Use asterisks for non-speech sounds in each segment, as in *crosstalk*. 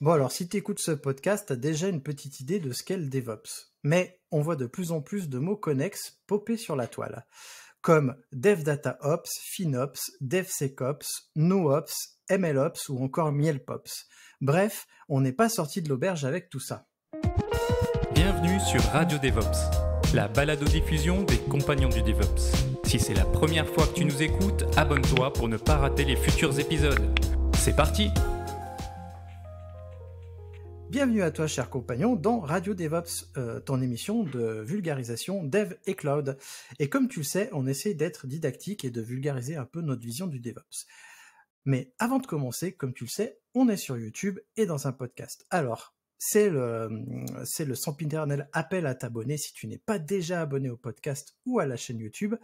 Bon alors si tu écoutes ce podcast, tu as déjà une petite idée de ce qu'est le DevOps. Mais on voit de plus en plus de mots connexes popper sur la toile, comme DevDataOps, FinOps, DevSecOps, NoOps, MLOps ou encore MielPops. Bref, on n'est pas sorti de l'auberge avec tout ça. Bienvenue sur Radio DevOps, la balado-diffusion des compagnons du DevOps. Si c'est la première fois que tu nous écoutes, abonne-toi pour ne pas rater les futurs épisodes. C'est parti Bienvenue à toi, cher compagnon, dans Radio DevOps, euh, ton émission de vulgarisation dev et cloud. Et comme tu le sais, on essaie d'être didactique et de vulgariser un peu notre vision du DevOps. Mais avant de commencer, comme tu le sais, on est sur YouTube et dans un podcast. Alors, c'est le, c'est le appel à t'abonner si tu n'es pas déjà abonné au podcast ou à la chaîne YouTube.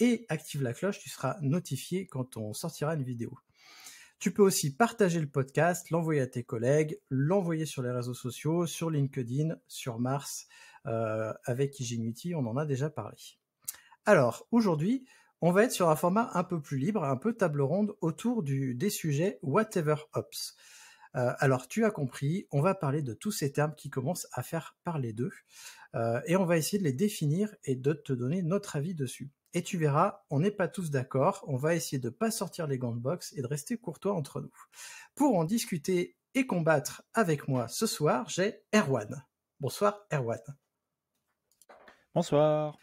Et active la cloche, tu seras notifié quand on sortira une vidéo. Tu peux aussi partager le podcast, l'envoyer à tes collègues, l'envoyer sur les réseaux sociaux, sur LinkedIn, sur Mars, euh, avec Ingenuity, on en a déjà parlé. Alors, aujourd'hui, on va être sur un format un peu plus libre, un peu table ronde autour des sujets Whatever Ops. Euh, alors, tu as compris, on va parler de tous ces termes qui commencent à faire parler d'eux euh, et on va essayer de les définir et de te donner notre avis dessus. Et tu verras, on n'est pas tous d'accord, on va essayer de pas sortir les gants de boxe et de rester courtois entre nous. Pour en discuter et combattre avec moi ce soir, j'ai Erwan. Bonsoir Erwan. Bonsoir.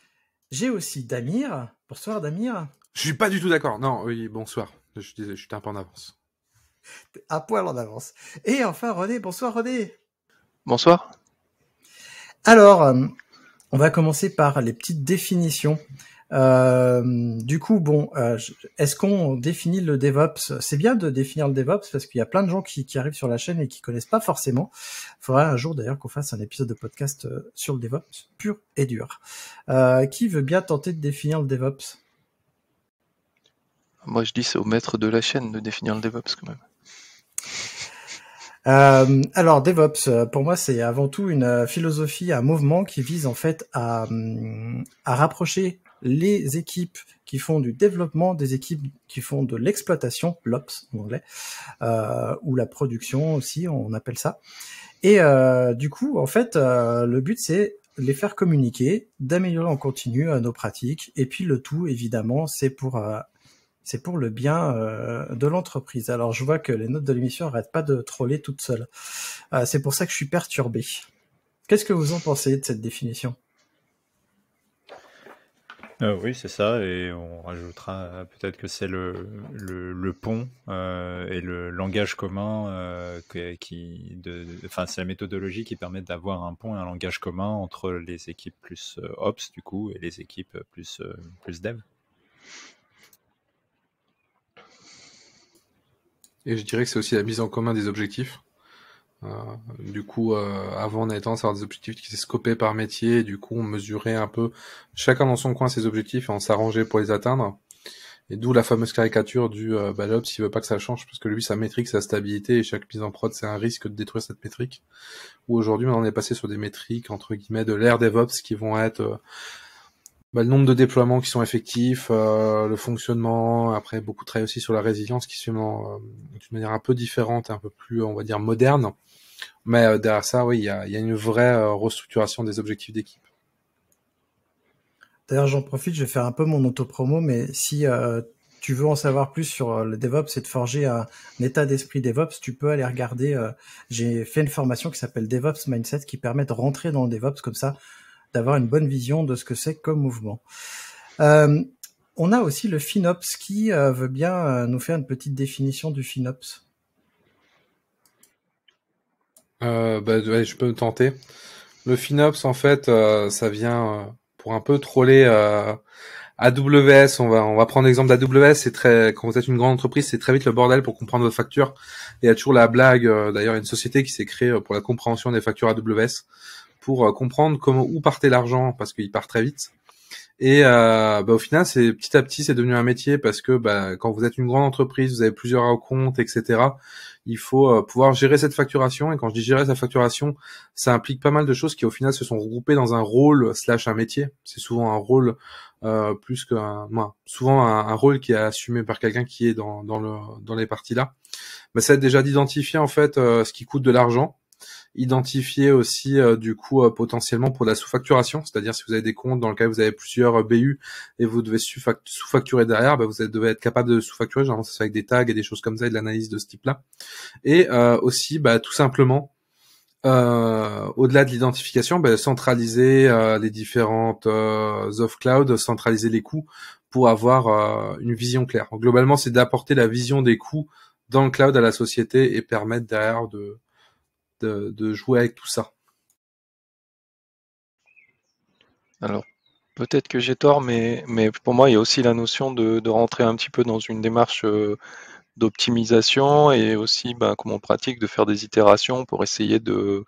J'ai aussi Damir. Bonsoir Damir. Je suis pas du tout d'accord. Non, oui, bonsoir. Je disais, je suis un peu en avance. À poil en avance. Et enfin René, bonsoir René. Bonsoir. Alors, euh, on va commencer par les petites définitions. Euh, du coup, bon, euh, est-ce qu'on définit le DevOps C'est bien de définir le DevOps parce qu'il y a plein de gens qui, qui, arrivent sur la chaîne et qui connaissent pas forcément. Il faudra un jour d'ailleurs qu'on fasse un épisode de podcast euh, sur le DevOps pur et dur. Euh, qui veut bien tenter de définir le DevOps Moi, je dis c'est au maître de la chaîne de définir le DevOps quand même. Euh, alors DevOps, euh, pour moi, c'est avant tout une philosophie, un mouvement qui vise en fait à, hum, à rapprocher les équipes qui font du développement, des équipes qui font de l'exploitation, l'ops en anglais, euh, ou la production aussi, on appelle ça. Et euh, du coup, en fait, euh, le but c'est les faire communiquer, d'améliorer en continu nos pratiques, et puis le tout, évidemment, c'est pour c'est pour le bien de l'entreprise. Alors je vois que les notes de l'émission n'arrêtent pas de troller toutes seules. c'est pour ça que je suis perturbé. Qu'est-ce que vous en pensez de cette définition euh, oui, c'est ça, et on rajoutera euh, peut-être que c'est le, pont euh, et le langage commun, qui, enfin c'est la méthodologie qui permet d'avoir un pont et un langage commun entre les équipes plus ops du coup et les équipes plus plus dev. Et je dirais que c'est aussi la mise en commun des objectifs. Euh, du coup, euh, avant on à avoir des objectifs qui étaient scopés par métier, et du coup on mesurait un peu chacun dans son coin ses objectifs et on s'arrangeait pour les atteindre. Et d'où la fameuse caricature du euh, qui bah, ne veut pas que ça change, parce que lui, sa métrique, sa stabilité, et chaque mise en prod, c'est un risque de détruire cette métrique. Ou aujourd'hui, on est passé sur des métriques, entre guillemets, de l'ère DevOps, qui vont être euh, bah, le nombre de déploiements qui sont effectifs, le fonctionnement, après beaucoup de travail aussi sur la résilience, qui se fait d'une manière un peu différente, un peu plus, on va dire, moderne. Mais euh, derrière ça, oui, il y a, une vraie euh, restructuration des objectifs d'équipe. D'ailleurs, j'en profite, je vais faire un peu mon auto-promo, mais si euh, tu veux en savoir plus sur le DevOps et te forger un, état d'esprit DevOps, tu peux aller regarder. J'ai fait une formation qui s'appelle DevOps Mindset qui permet de rentrer dans le DevOps comme ça, d'avoir une bonne vision de ce que c'est comme mouvement. on a aussi le FinOps qui veut bien nous faire une petite définition du FinOps. Euh, bah, je peux me tenter. Le FinOps, en fait, euh, ça vient euh, pour un peu troller euh, AWS. On va, on va prendre l'exemple d'AWS. C'est très, quand vous êtes une grande entreprise, c'est très vite le bordel pour comprendre vos factures. Et il y a toujours la blague. D'ailleurs, une société qui s'est créée pour la compréhension des factures AWS pour comprendre comment où partait l'argent parce qu'il part très vite. Et euh, bah, au final, c'est petit à petit, c'est devenu un métier parce que bah, quand vous êtes une grande entreprise, vous avez plusieurs comptes, etc il faut euh, pouvoir gérer cette facturation. Et quand je dis gérer sa facturation, ça implique pas mal de choses qui au final se sont regroupées dans un rôle slash un métier. C'est souvent un rôle euh, plus qu'un, enfin, souvent un, rôle qui est assumé par quelqu'un qui est dans dans, le, dans les parties là. Mais ça déjà d'identifier en fait euh, ce qui coûte de l'argent identifier aussi euh, du coup euh, potentiellement pour la sous-facturation, c'est-à-dire si vous avez des comptes dans lesquels vous avez plusieurs euh, BU et vous devez sous-facturer derrière, bah, vous devez être capable de sous-facturer, avec des tags et des choses comme ça et de l'analyse de ce type-là. Et aussi bah, tout simplement au-delà de l'identification, bah, centraliser les différentes euh, off cloud, centraliser les coûts pour avoir une vision claire. globalement, c'est d'apporter la vision des coûts dans le cloud à la société et permettre derrière de de, jouer avec tout ça. Alors, peut-être que j'ai tort, mais, pour moi, il y a aussi la notion de, rentrer un petit peu dans une démarche euh, d'optimisation et aussi, bah, comme on pratique, de faire des itérations pour essayer de,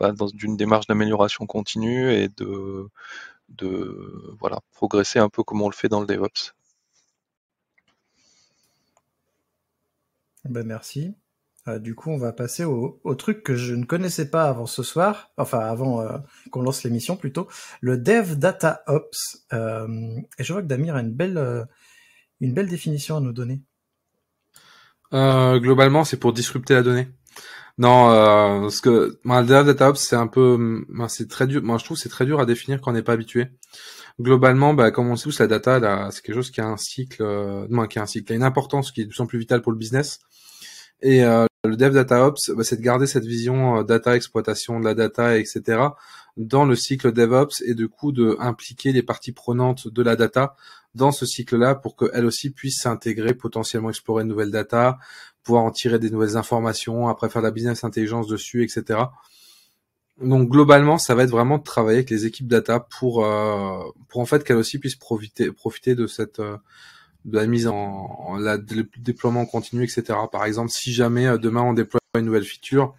bah, démarche d'amélioration continue et de, de voilà, progresser un peu comme on le fait dans le DevOps. Ben merci. Euh, du coup, on va passer au, truc que je ne connaissais pas avant ce soir, enfin avant euh, qu'on lance l'émission plutôt, le Dev Data Ops. Euh, et je vois que Damir a une belle, une belle définition à nous donner. globalement, c'est pour disrupter la donnée. Non, parce que le Dev Data Ops, c'est un peu, mm, c'est très dur. Moi, je trouve c'est très dur à définir quand on n'est pas habitué. Globalement, bah, comme on le sait tous, la data, c'est quelque chose qui a un cycle, non, qui a un cycle, a une importance qui est de plus en plus vitale pour le business. Et le dev DataOps, bah, c'est de garder cette vision euh, data, exploitation de la data, etc. dans le cycle DevOps et du coup de impliquer les parties prenantes de la data dans ce cycle-là pour qu'elle aussi puisse s'intégrer, potentiellement explorer de nouvelles data, pouvoir en tirer des nouvelles informations, après faire de la business intelligence dessus, etc. Donc globalement, ça va être vraiment de travailler avec les équipes data pour euh, pour en fait qu'elles aussi puissent profiter profiter de cette euh, de la mise en, la, le déploiement continu, etc. Par exemple, si jamais euh, demain on déploie une nouvelle feature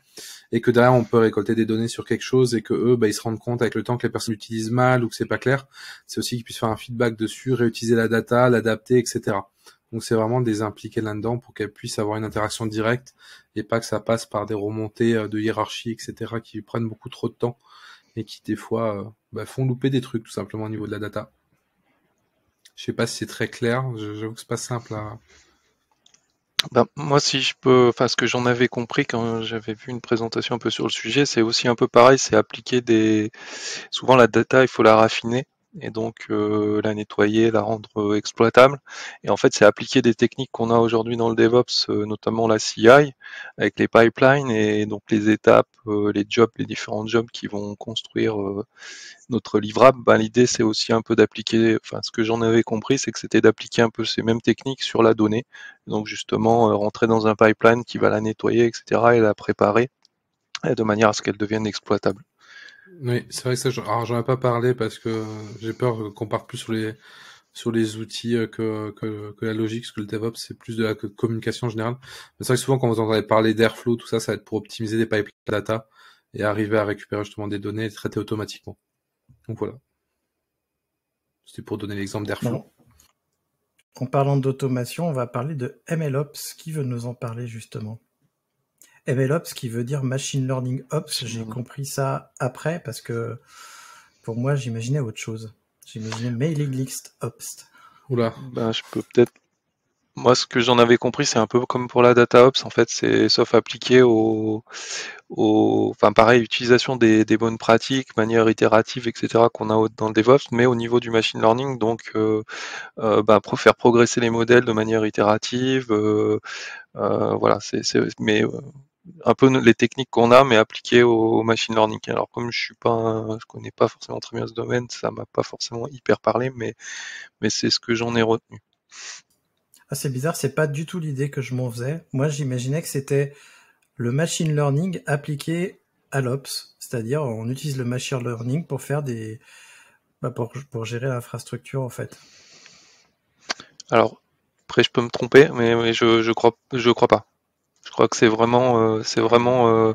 et que derrière on peut récolter des données sur quelque chose et que eux, bah, ils se rendent compte avec le temps que les personnes l'utilisent mal ou que c'est pas clair, c'est aussi qu'ils puissent faire un feedback dessus, réutiliser la data, l'adapter, etc. Donc c'est vraiment des impliqués là-dedans pour qu'elles puissent avoir une interaction directe et pas que ça passe par des remontées euh, de hiérarchie, etc. qui prennent beaucoup trop de temps et qui des fois euh, bah, font louper des trucs tout simplement au niveau de la data. Je sais pas si c'est très clair. J'avoue que c'est pas simple à. Ben, moi, si je peux, enfin, ce que j'en avais compris quand j'avais vu une présentation un peu sur le sujet, c'est aussi un peu pareil, c'est appliquer des. Souvent, la data, il faut la raffiner et donc euh, la nettoyer, la rendre euh, exploitable. Et en fait, c'est appliquer des techniques qu'on a aujourd'hui dans le DevOps, euh, notamment la CI, avec les pipelines et donc les étapes, les jobs, les différents jobs qui vont construire notre livrable. Ben, l'idée, c'est aussi un peu d'appliquer, enfin ce que j'en avais compris, c'est que c'était d'appliquer un peu ces mêmes techniques sur la donnée. Donc justement, rentrer dans un pipeline qui va la nettoyer, etc., et la préparer de manière à ce qu'elle devienne exploitable. Oui, c'est vrai que ça, j'en ai pas parlé parce que j'ai peur qu'on parte plus sur les sur les outils euh, que, que, que la logique, parce que le DevOps, c'est plus de la communication générale. Mais c'est vrai que souvent, quand vous entendez parler d'Airflow, tout ça, ça va être pour optimiser des pipelines data et arriver à récupérer justement des données et traiter automatiquement. Donc voilà. C'était pour donner l'exemple d'Airflow. En parlant d'automation, on va parler de MLOps. Qui veut nous en parler justement MLOps qui veut dire Machine Learning Ops. J'ai compris ça après parce que pour moi, j'imaginais autre chose. J'imaginais Mailing List Ops. Oula. Ben, je peux peut-être. Moi, ce que j'en avais compris, c'est un peu comme pour la data ops, en fait, c'est sauf appliqué au, enfin, pareil, utilisation des, bonnes pratiques, manière itérative, etc., qu'on a dans le DevOps, mais au niveau du machine learning, donc, euh, euh, ben, pour faire progresser les modèles de manière itérative, euh, voilà, c'est, mais un peu les techniques qu'on a, mais appliquées au, machine learning. Alors comme je suis pas, je connais pas forcément très bien ce domaine, ça m'a pas forcément hyper parlé, mais mais c'est ce que j'en ai retenu. Ah, c'est bizarre, c'est pas du tout l'idée que je m'en faisais. Moi, j'imaginais que c'était le machine learning appliqué à l'ops, c'est-à-dire on utilise le machine learning pour faire des, bah, pour, pour gérer l'infrastructure en fait. Alors après, je peux me tromper, mais, je je crois je crois pas. Je crois que c'est vraiment, euh, c'est vraiment, euh,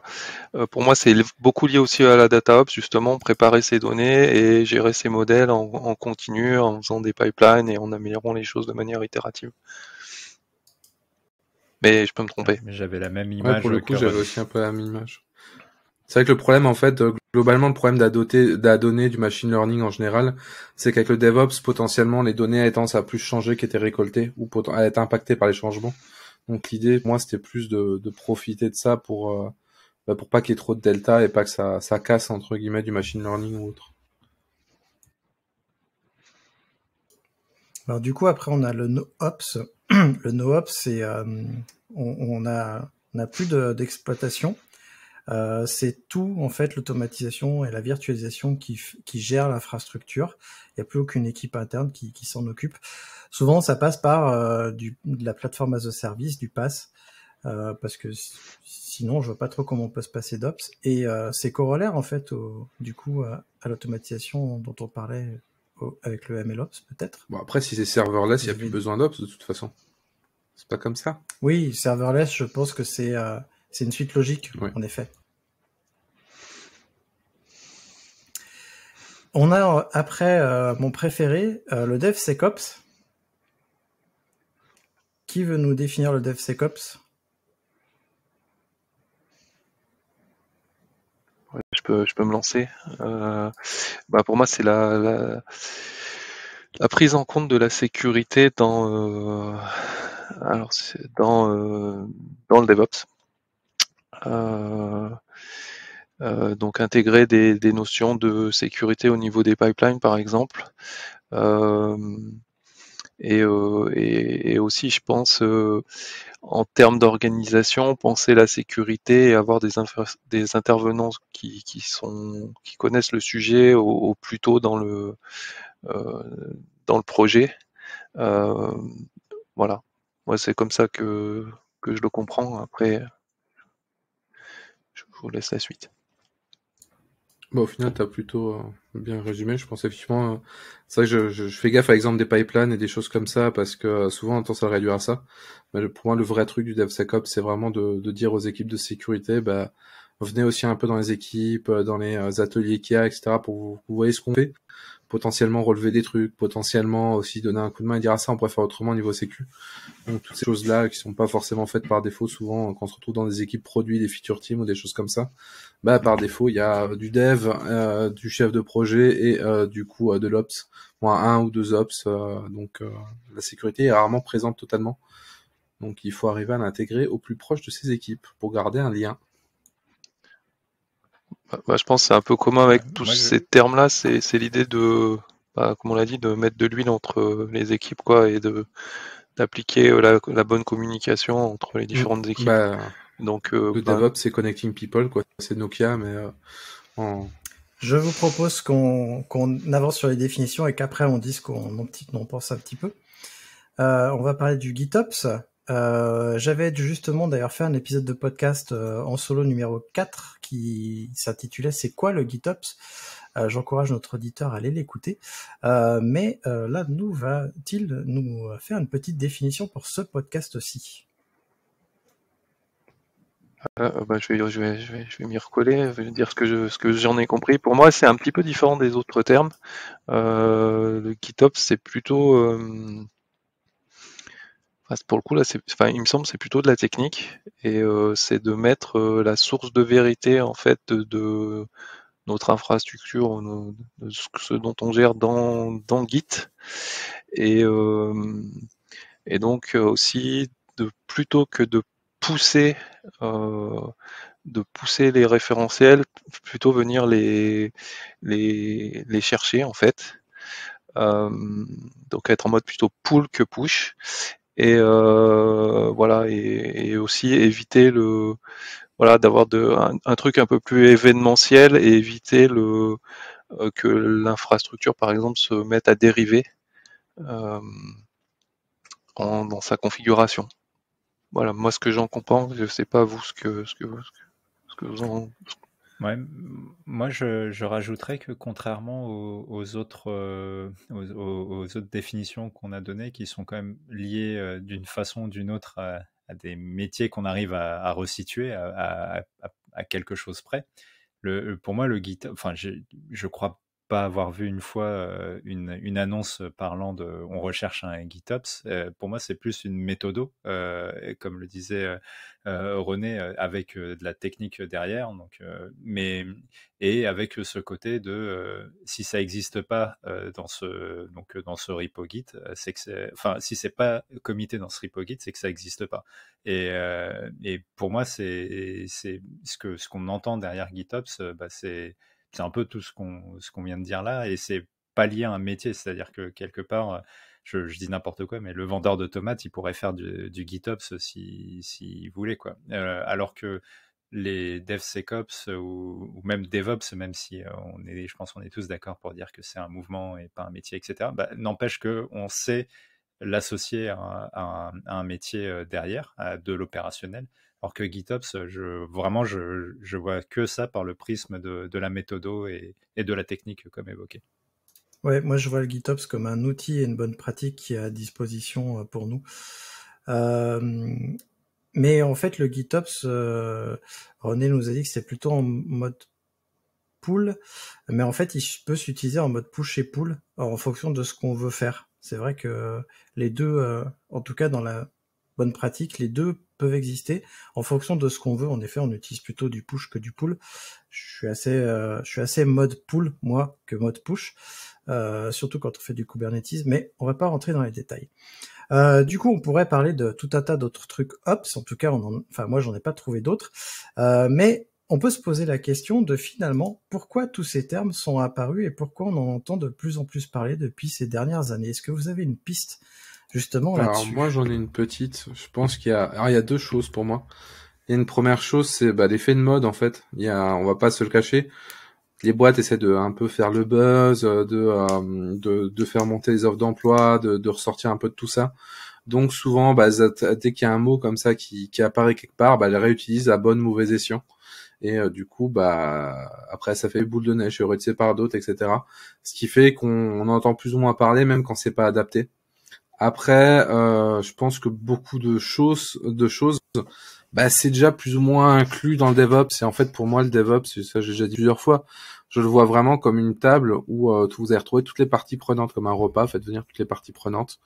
euh, pour moi, c'est beaucoup lié aussi à la data ops justement, préparer ces données et gérer ces modèles en, continu, en faisant des pipelines et en améliorant les choses de manière itérative. Mais je peux me tromper. Mais J'avais la même image. pour le coup, j'avais aussi un peu la même image. C'est vrai que le problème, en fait, globalement, le problème d'adonner du machine learning en général, c'est qu'avec le DevOps, potentiellement, les données ont tendance à plus changer qu'étaient récoltées ou à être impactées par les changements. Donc l'idée, moi, c'était plus de, profiter de ça pour euh, bah, pour pas qu'il y ait trop de delta et pas que ça, casse entre guillemets du machine learning ou autre. Alors du coup, après, on a le no-ops. *clears throat* le no-ops, c'est euh, on, n'a a plus d'exploitation. Euh, c'est tout en fait l'automatisation et la virtualisation qui, qui gère l'infrastructure. Il n'y a plus aucune équipe interne qui, qui s'en occupe. Souvent, ça passe par euh, de la plateforme as a service, du pass, euh, parce que sinon, je vois pas trop comment on peut se passer d'ops. Et euh, c'est corollaire en fait, du coup, à, l'automatisation dont on parlait avec le MLOps, peut-être. Bon, après, si c'est serverless, il n'y a plus besoin d'ops de toute façon. C'est pas comme ça. Oui, serverless, je pense que c'est une suite logique, en effet. On a après mon préféré, Dev le DevSecOps, veut nous définir le DevSecOps secops je, peux, je peux me lancer. Euh, bah, pour moi, c'est la, la, prise en compte de la sécurité dans, euh, alors dans, euh, dans le DevOps. donc intégrer des, notions de sécurité au niveau des pipelines par exemple, euh, et, et, aussi, je pense, euh, en termes d'organisation, penser la sécurité et avoir des, des intervenants qui, sont, qui connaissent le sujet au, plus tôt dans le, euh, dans le projet. voilà. Moi, c'est comme ça que, je le comprends. Après, je vous laisse la suite. Bon, au final, tu as plutôt bien résumé. Je pense effectivement, euh, c'est vrai que je, fais gaffe à exemple, des pipelines et des choses comme ça parce que euh, souvent on tend ça à réduire à ça. Mais le, pour moi, le vrai truc du DevSecOps, c'est vraiment de, dire aux équipes de sécurité, bah, venez aussi un peu dans les équipes, euh, dans les ateliers qu'il y a, etc. pour vous, vous voyez ce qu'on fait potentiellement relever des trucs, potentiellement aussi donner un coup de main et dire à ah, ça on pourrait faire autrement au niveau sécu. Donc toutes ces choses là qui sont pas forcément faites par défaut souvent quand on se retrouve dans des équipes produits, des feature teams ou des choses comme ça, bah par défaut il y a du dev, euh, du chef de projet et euh, du coup euh, de l'ops, un ou deux ops. donc la sécurité est rarement présente totalement. Donc il faut arriver à l'intégrer au plus proche de ces équipes pour garder un lien bah, je pense que c'est un peu commun avec tous ces termes-là. C'est, l'idée de, bah, comme on l'a dit, de mettre de l'huile entre euh, les équipes quoi, et de, d'appliquer euh, la, bonne communication entre les différentes mm, équipes. Bah, Donc, euh, DevOps, c'est Connecting People, quoi. c'est Nokia, mais Je vous propose qu'on, qu'on avance sur les définitions et qu'après on dise qu'on on pense un petit peu. on va parler du GitOps. j'avais justement d'ailleurs fait un épisode de podcast en solo numéro 4 qui s'intitulait C'est quoi le GitOps euh, J'encourage notre auditeur à aller l'écouter. Euh, mais euh, là, nous va-t-il nous faire une petite définition pour ce podcast aussi bah, je vais, je vais, je vais, je m'y recoller, je vais dire ce que, je, ce que j'en ai compris. Pour moi, c'est un petit peu différent des autres termes. le GitOps, c'est plutôt pour le coup, là, enfin, il me semble c'est plutôt de la technique et euh, c'est de mettre euh, la source de vérité en fait de, notre infrastructure, de ce dont on gère dans, dans Git et, euh, donc aussi de plutôt que de pousser de pousser les référentiels, plutôt venir les, les, chercher en fait. donc être en mode plutôt pull que push et euh, voilà et, aussi éviter le voilà d'avoir un, un, truc un peu plus événementiel et éviter le euh, que l'infrastructure par exemple se mette à dériver euh, dans sa configuration. Voilà moi ce que j'en comprends, je sais pas vous ce que ce que, ce que vous en moi, je, rajouterais que contrairement aux, autres, euh, aux, autres définitions qu'on a données, qui sont quand même liées euh, d'une façon ou d'une autre à, des métiers qu'on arrive à, resituer à, quelque chose près, le, pour moi, le guide, enfin, je, je crois pas avoir vu une fois une, une, annonce parlant de on recherche un GitOps, pour moi c'est plus une méthodo, comme le disait René, avec de la technique derrière, donc, mais, et avec ce côté de si ça n'existe pas dans, ce, donc, dans ce repo Git, c'est que enfin si c'est pas comité dans ce repo Git, c'est que ça n'existe pas. Et, et, pour moi c'est ce que ce qu'on entend derrière GitOps, bah, c'est c'est un peu tout ce qu'on ce qu'on vient de dire là, et c'est pas lié à un métier, c'est-à-dire que quelque part, euh, je, dis n'importe quoi, mais le vendeur de tomates, il pourrait faire du, GitOps s'il si, voulait, quoi. Euh, alors que les DevSecOps ou, ou, même DevOps, même si euh, on est, je pense, qu'on est tous d'accord pour dire que c'est un mouvement et pas un métier, etc. Bah, n'empêche que on sait l'associer à, à, un métier derrière, à de l'opérationnel. Alors que GitOps, je, vraiment, je, je vois que ça par le prisme de, la méthodo et, de la technique, comme évoqué. Oui, moi je vois le GitOps comme un outil et une bonne pratique qui est à disposition pour nous. mais en fait, le GitOps, René nous a dit que c'est plutôt en mode pool, mais en fait, il peut s'utiliser en mode push et pull en fonction de ce qu'on veut faire. C'est vrai que les deux, en tout cas dans la bonne pratique, les deux peuvent exister en fonction de ce qu'on veut. En effet, on utilise plutôt du push que du pull. Je suis assez, euh, je suis assez mode pull moi que mode push, euh, surtout quand on fait du Kubernetes. Mais on va pas rentrer dans les détails. Euh, du coup, on pourrait parler de tout un tas d'autres trucs ops. En tout cas, on en, enfin moi, j'en ai pas trouvé d'autres. mais on peut se poser la question de finalement pourquoi tous ces termes sont apparus et pourquoi on en entend de plus en plus parler depuis ces dernières années. Est-ce que vous avez une piste justement Alors moi j'en ai une petite. Je pense qu'il y a, il y a deux choses pour moi. Il y a une première chose, c'est bah, l'effet de mode en fait. Il y a, on va pas se le cacher. Les boîtes essaient de un peu faire le buzz, euh, euh, de de, faire monter les offres d'emploi, de, ressortir un peu de tout ça. Donc souvent, bah, dès qu'il y a un mot comme ça qui, qui apparaît quelque part, bah, elle réutilise à bonne mauvaise escient. Et euh, du coup, bah après, ça fait boule de neige, réutilisé par d'autres, etc. Ce qui fait qu'on entend plus ou moins parler, même quand c'est pas adapté. Après, euh, je pense que beaucoup de choses, de choses, bah, c'est déjà plus ou moins inclus dans le DevOps. Et en fait, pour moi, le DevOps, ça j'ai déjà dit plusieurs fois, je le vois vraiment comme une table où euh, vous allez retrouver toutes les parties prenantes, comme un repas, faites venir toutes les parties prenantes.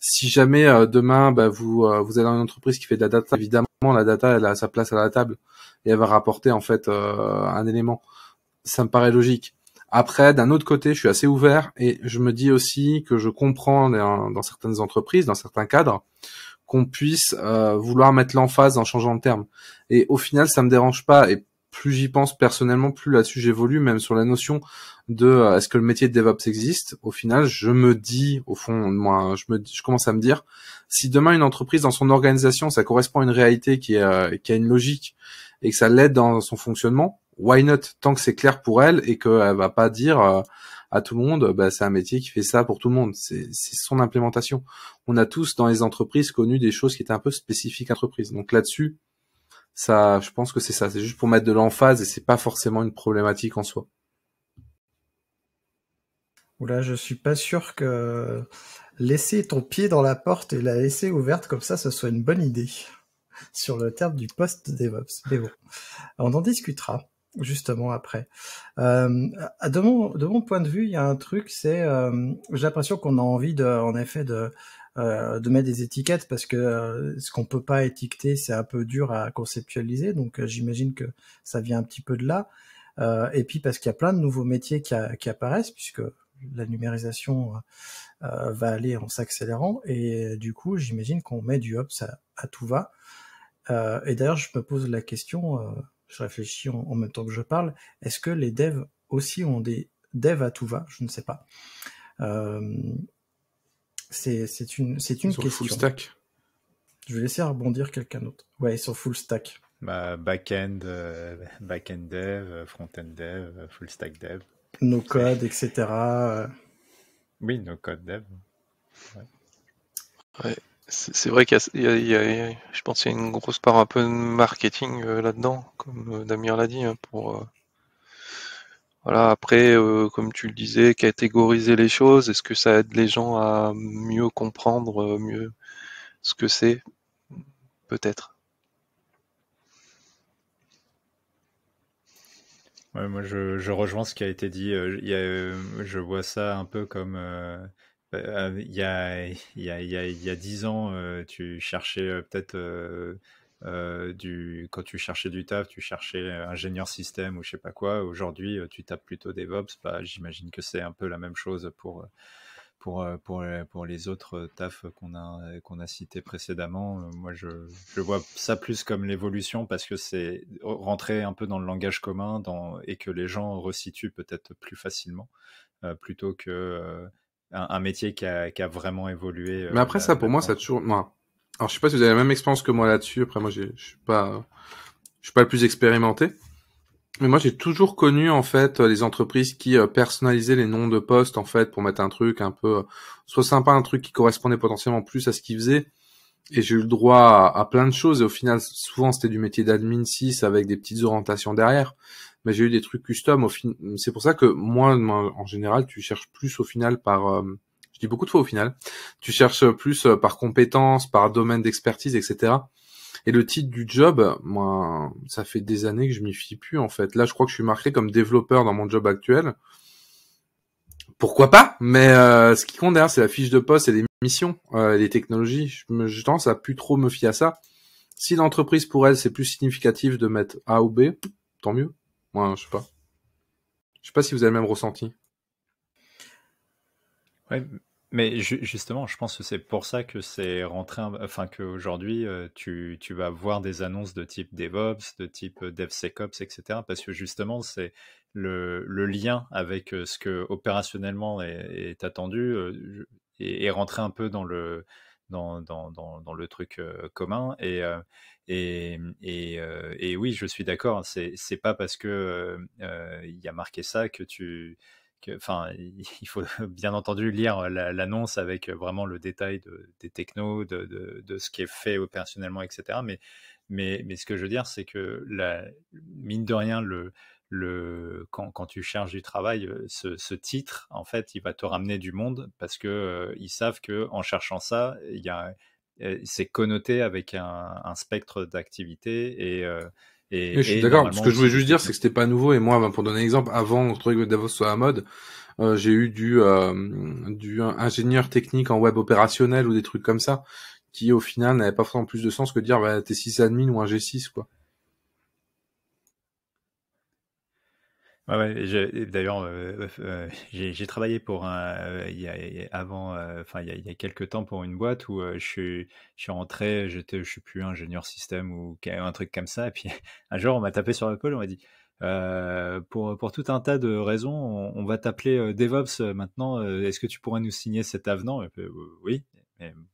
Si jamais euh, demain, bah, vous, euh, vous allez dans une entreprise qui fait de la data, évidemment, la data, elle a sa place à la table et elle va rapporter en fait un élément. Ça me paraît logique. Après, d'un autre côté, je suis assez ouvert et je me dis aussi que je comprends dans, certaines entreprises, dans certains cadres, qu'on puisse euh, vouloir mettre l'emphase en changeant de terme. Et au final, ça me dérange pas. Et plus j'y pense personnellement, plus là-dessus j'évolue, même sur la notion de euh, est-ce que le métier de DevOps existe. Au final, je me dis, au fond, moi, je, me, commence à me dire, si demain une entreprise dans son organisation, ça correspond à une réalité qui, euh, qui a une logique et que ça l'aide dans son fonctionnement, why not Tant que c'est clair pour elle et qu'elle va pas dire euh, à tout le monde, bah, c'est un métier qui fait ça pour tout le monde. C'est son implémentation. On a tous dans les entreprises connu des choses qui étaient un peu spécifiques entreprises. Donc là-dessus, ça, je pense que c'est ça. C'est juste pour mettre de l'emphase et c'est pas forcément une problématique en soi. Oula, je suis pas sûr que laisser ton pied dans la porte et la laisser ouverte comme ça, ce soit une bonne idée *laughs* sur le terme du poste DevOps. Mais bon, on en discutera justement après. Euh, de, mon, point de vue, il y a un truc, c'est euh, j'ai l'impression qu'on a envie de, en effet de euh, de mettre des étiquettes parce que euh, ce qu'on peut pas étiqueter, c'est un peu dur à conceptualiser. Donc euh, j'imagine que ça vient un petit peu de là. et puis parce qu'il y a plein de nouveaux métiers qui, apparaissent puisque la numérisation va aller en s'accélérant et du coup j'imagine qu'on met du hops ça à tout va. et d'ailleurs je me pose la question je réfléchis en, même temps que je parle, est-ce que les devs aussi ont des devs à tout va Je ne sais pas. Euh, c'est une, une question. Full stack. Je vais laisser rebondir quelqu'un d'autre. Ouais, sur full stack. Bah, back-end, euh, back-end dev, euh, front-end dev, full stack dev. No code, etc. Oui, no code dev. C'est vrai qu'il y, a, je pense, qu'il y a une grosse part un peu de marketing euh, là-dedans, comme euh, Damien l'a dit. Hein, pour euh, voilà, après, comme tu le disais, catégoriser les choses. Est-ce que ça aide les gens à mieux comprendre, mieux ce que c'est Peut-être. moi, je, rejoins ce qui a été dit. je vois ça un peu comme il y, a, dix ans, euh, tu cherchais euh, peut-être euh, du quand tu cherchais du taf, tu cherchais ingénieur système ou je sais pas quoi. Aujourd'hui, tu tapes plutôt DevOps. Bah, j'imagine que c'est un peu la même chose pour, pour, pour, pour les autres tafs qu'on a, a cités précédemment. Moi, je, vois ça plus comme l'évolution parce que c'est rentrer un peu dans le langage commun dans, et que les gens resituent peut-être plus facilement plutôt que un, métier qui a, vraiment évolué. Euh, Mais après, ça, pour moi, ça a toujours. alors, je sais pas si vous avez la même expérience que moi là-dessus. Après, moi, je suis pas, je suis pas le plus expérimenté. Mais moi, j'ai toujours connu en fait euh, les entreprises qui euh, personnalisaient les noms de postes en fait pour mettre un truc un peu soit sympa, un truc qui correspondait potentiellement plus à ce qu'ils faisaient. Et j'ai eu le droit à, à, plein de choses. Et au final, souvent, c'était du métier d'admin 6 avec des petites orientations derrière mais j'ai eu des trucs custom. Au fin... C'est pour ça que moi, en général, tu cherches plus au final par. Euh, je dis beaucoup de fois au final. Tu cherches plus euh, par compétence, par domaine d'expertise, etc. Et le titre du job, moi, ça fait des années que je m'y fie plus en fait. Là, je crois que je suis marqué comme développeur dans mon job actuel. Pourquoi pas Mais euh, ce qui compte derrière, c'est la fiche de poste et les missions, les technologies. Je, me, je tendance à plus trop me fier à ça. Si l'entreprise pour elle, c'est plus significatif de mettre A ou B, tant mieux. Moi, je sais pas. Je sais pas si vous avez même ressenti. Ouais, mais justement, je pense que c'est pour ça que c'est rentré, enfin qu'aujourd'hui, euh, tu, tu, vas voir des annonces de type DevOps, de type euh, DevSecOps, etc. Parce que justement, c'est le, le, lien avec euh, ce que opérationnellement est, attendu et, rentrer un peu dans le, dans, dans, dans le truc commun. Et, Mmh, et, oui, je suis d'accord. C'est pas parce que il y a marqué ça que tu enfin, *laughs* il faut bien entendu lire l'annonce avec vraiment le détail des technos, de, ce qui est fait opérationnellement, etc. Mais, ce que je veux dire, c'est que la, mine de rien, le, quand, tu cherches du travail, ce, titre, en fait, il va te ramener du monde parce qu'ils savent qu'en cherchant ça, il y a c'est connoté avec un, un spectre d'activité. et, euh, et, je suis d'accord. Ce que je voulais juste dire, c'est que c'était pas nouveau. Et moi, ben, pour donner un exemple, avant que le Davos soit à mode, euh, j'ai eu du, euh, du ingénieur technique en web opérationnel ou des trucs comme ça, qui au final n'avait pas forcément plus de sens que de dire bah, t'es admin ou un G6 quoi. Ouais, d'ailleurs, euh, euh, euh, j'ai travaillé pour un, il y a, avant, enfin, il y a, quelques temps pour une boîte où je suis, je suis rentré, j'étais, je suis plus ingénieur système ou un truc comme ça. Et puis, *laughs* un jour, on m'a tapé sur l'épaule, on m'a dit, pour, pour tout un tas de raisons, on, va t'appeler DevOps maintenant. Est-ce que tu pourrais nous signer cet avenant? oui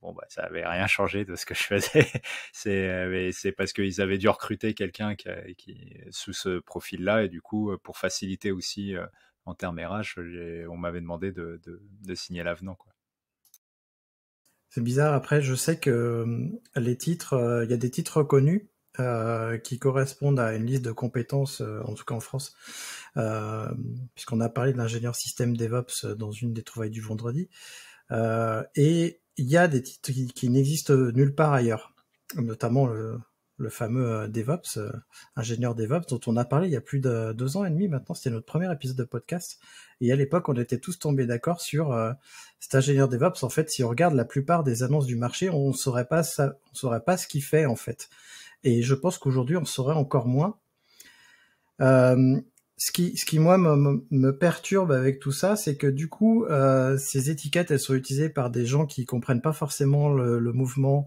bon, bah, ça avait rien changé de ce que je faisais. *laughs* c'est, euh, c'est parce qu'ils avaient dû recruter quelqu'un qui, sous ce profil-là. Et du coup, euh, pour faciliter aussi euh, en termes RH, on m'avait demandé de, de, signer l'avenant. Quoi. C'est bizarre. Après, je sais que les titres, il y a des titres reconnus qui correspondent à une liste de compétences, en tout cas en France, puisqu'on a parlé de l'ingénieur système DevOps dans une des trouvailles du vendredi. et il y a des titres qui, n'existent nulle part ailleurs, notamment le, fameux euh, DevOps, euh, ingénieur DevOps, dont on a parlé il y a plus de deux ans et demi maintenant. C'était notre premier épisode de podcast. Et à l'époque, on était tous tombés d'accord sur euh, cet ingénieur DevOps. En fait, si on regarde la plupart des annonces du marché, on ne saurait pas on saurait pas ce qu'il fait en fait. Et je pense qu'aujourd'hui, on saurait encore moins ce qui, ce qui moi me, me perturbe avec tout ça, c'est que du coup, euh, ces étiquettes, elles sont utilisées par des gens qui comprennent pas forcément le, mouvement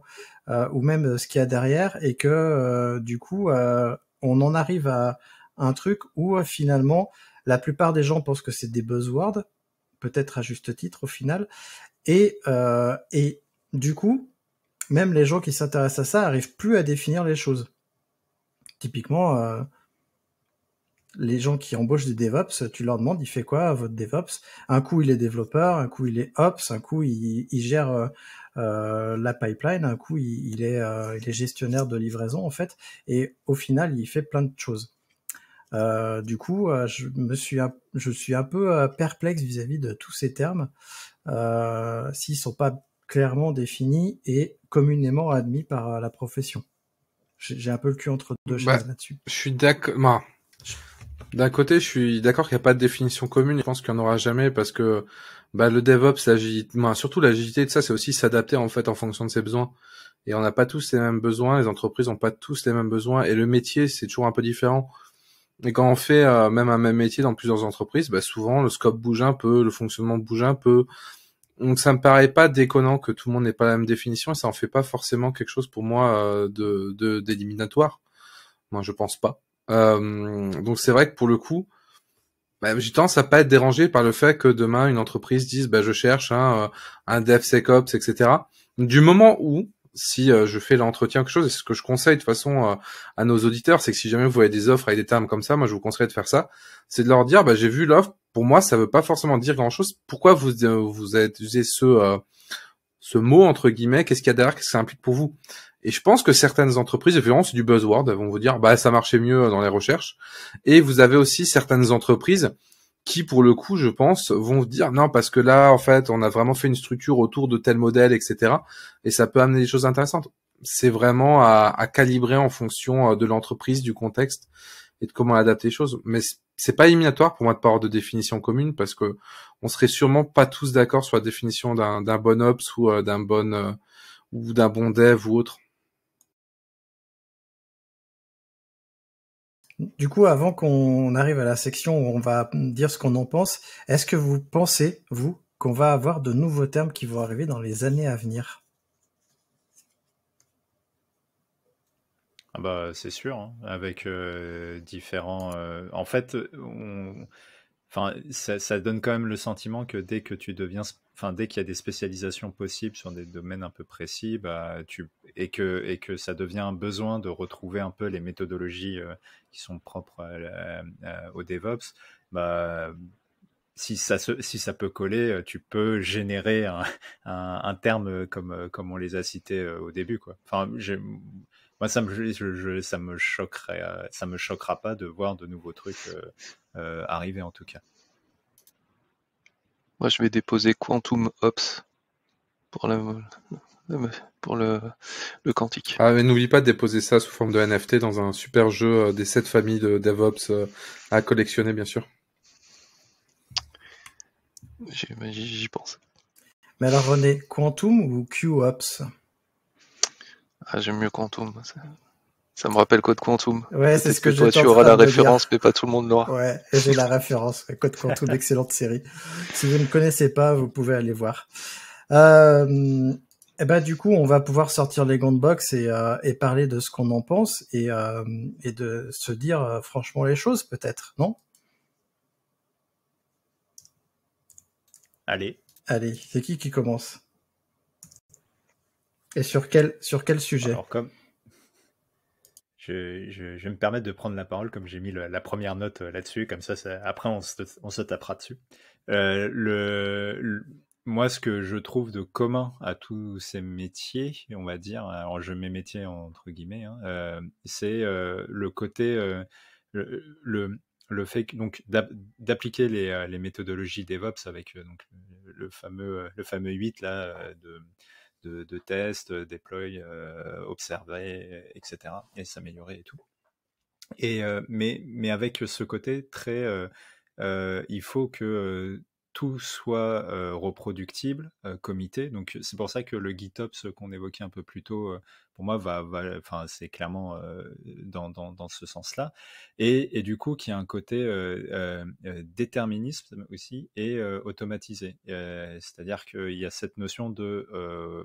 euh, ou même euh, ce qu'il y a derrière, et que du coup, on en arrive à un truc où finalement, la plupart des gens pensent que c'est des buzzwords, peut-être à juste titre au final, et et du coup, même les gens qui s'intéressent à ça arrivent plus à définir les choses. Typiquement les gens qui embauchent des DevOps, tu leur demandes, il fait quoi votre DevOps Un coup, il est développeur, un coup, il est Ops, un coup, il, gère euh, euh, la pipeline, un coup, euh, il, est, gestionnaire de livraison, en fait. Et au final, il fait plein de choses. du coup, je me suis un, je suis un peu perplexe vis-à-vis de tous ces termes, euh, s'ils sont pas clairement définis et communément admis par la profession. J'ai un peu le cul entre deux bah, chaises là-dessus. Je suis d'accord. Bah, d'un côté, je suis d'accord qu'il n'y a pas de définition commune. Je pense qu'il n'y en aura jamais parce que bah, le DevOps, surtout l'agilité de ça, c'est aussi s'adapter en fait en fonction de ses besoins. Et on n'a pas tous les mêmes besoins. Les entreprises n'ont pas tous les mêmes besoins. Et le métier, c'est toujours un peu différent. Et quand on fait euh, même un même métier dans plusieurs entreprises, bah, souvent le scope bouge un peu, le fonctionnement bouge un peu. Donc ça me paraît pas déconnant que tout le monde n'ait pas la même définition et ça en fait pas forcément quelque chose pour moi euh, de d'éliminatoire. moi je pense pas. Euh, donc c'est vrai que pour le coup, bah, j'ai tendance à pas être dérangé par le fait que demain une entreprise dise bah je cherche hein, euh, un un DevSecOps, etc. Du moment où si euh, je fais l'entretien quelque chose, et ce que je conseille de façon à nos auditeurs, c'est que si jamais vous voyez des offres avec des termes comme ça, moi je vous conseille de faire ça, c'est de leur dire bah j'ai vu l'offre, pour moi ça veut pas forcément dire grand chose. Pourquoi vous vous êtes usé ce ce mot entre guillemets, qu'est-ce qu'il y a derrière, qu'est-ce que ça implique pour vous Et je pense que certaines entreprises, évidemment, c'est du buzzword, vont vous dire bah ça marchait mieux dans les recherches. Et vous avez aussi certaines entreprises qui, pour le coup, je pense, vont vous dire non parce que là, en fait, on a vraiment fait une structure autour de tel modèle, etc. Et ça peut amener des choses intéressantes. C'est vraiment à calibrer en fonction euh, de l'entreprise, du contexte et de comment adapter les choses. Mais c'est pas éliminatoire pour moi de pas avoir de définition commune parce que on serait sûrement pas tous d'accord sur la définition d'un bon ops ou euh, d'un bon euh, ou d'un bon dev ou autre. Du coup, avant qu'on arrive à la section où on va dire ce qu'on en pense, est-ce que vous pensez, vous, qu'on va avoir de nouveaux termes qui vont arriver dans les années à venir Ah bah, c'est sûr, hein, avec euh, différents. Euh, en fait, euh, enfin, ça, donne quand même le sentiment que dès que tu deviens, enfin, dès qu'il y a des spécialisations possibles sur des domaines un peu précis, bah, tu et que et que ça devient un besoin de retrouver un peu les méthodologies qui sont propres au DevOps, bah. Si ça, se- si ça peut coller, tu peux générer un, un- terme comme, comme on les a cités au début. Quoi. Enfin, j'ai- moi ça me ça me euh, ça me choquera pas de voir de nouveaux trucs euh, euh, arriver en tout cas moi je vais déposer Quantum Ops pour pour le, quantique. Ah, mais n'oublie pas de déposer ça sous forme de NFT dans un super jeu des 7 familles de DevOps à collectionner, bien sûr. J'y pense. Mais alors, René, Quantum ou QOps ah, j'aime mieux Quantum. Ça me rappelle Code Quantum. Ouais, c'est ce que, que toi, tu auras la référence, mais pas tout le monde l'aura. Ouais, j'ai la référence. Code Quantum, *laughs* excellente série. Si vous ne connaissez pas, vous pouvez aller voir. et euh, eh ben, du coup, on va pouvoir sortir les gants box euh, et, parler de ce qu'on en pense et, euh, et de se dire franchement les choses, peut-être, non Allez. Allez, c'est qui qui commence et sur quel, sur quel sujet Alors, comme... Je, je, vais me permettre de prendre la parole comme j'ai mis la première note euh, là-dessus, comme ça, après on se, tapera dessus. Euh, le, moi, ce que je trouve de commun à tous ces métiers, on va dire, alors je mets métier entre guillemets, hein, euh, c'est le côté, le, le fait donc d'appliquer les, les, méthodologies DevOps avec donc, le, fameux, le fameux 8 là de de, de tests, euh, déploy, euh, observer, etc. et s'améliorer et tout. Et, euh, mais, mais avec ce côté très, il faut que tout soit reproductible, comité. Donc c'est pour ça que le GitOps qu'on évoquait un peu plus tôt, pour moi, va, enfin, c'est clairement dans, ce sens-là. Et, du coup, qu'il y a un côté déterminisme aussi et automatisé. C'est-à-dire qu'il y a cette notion de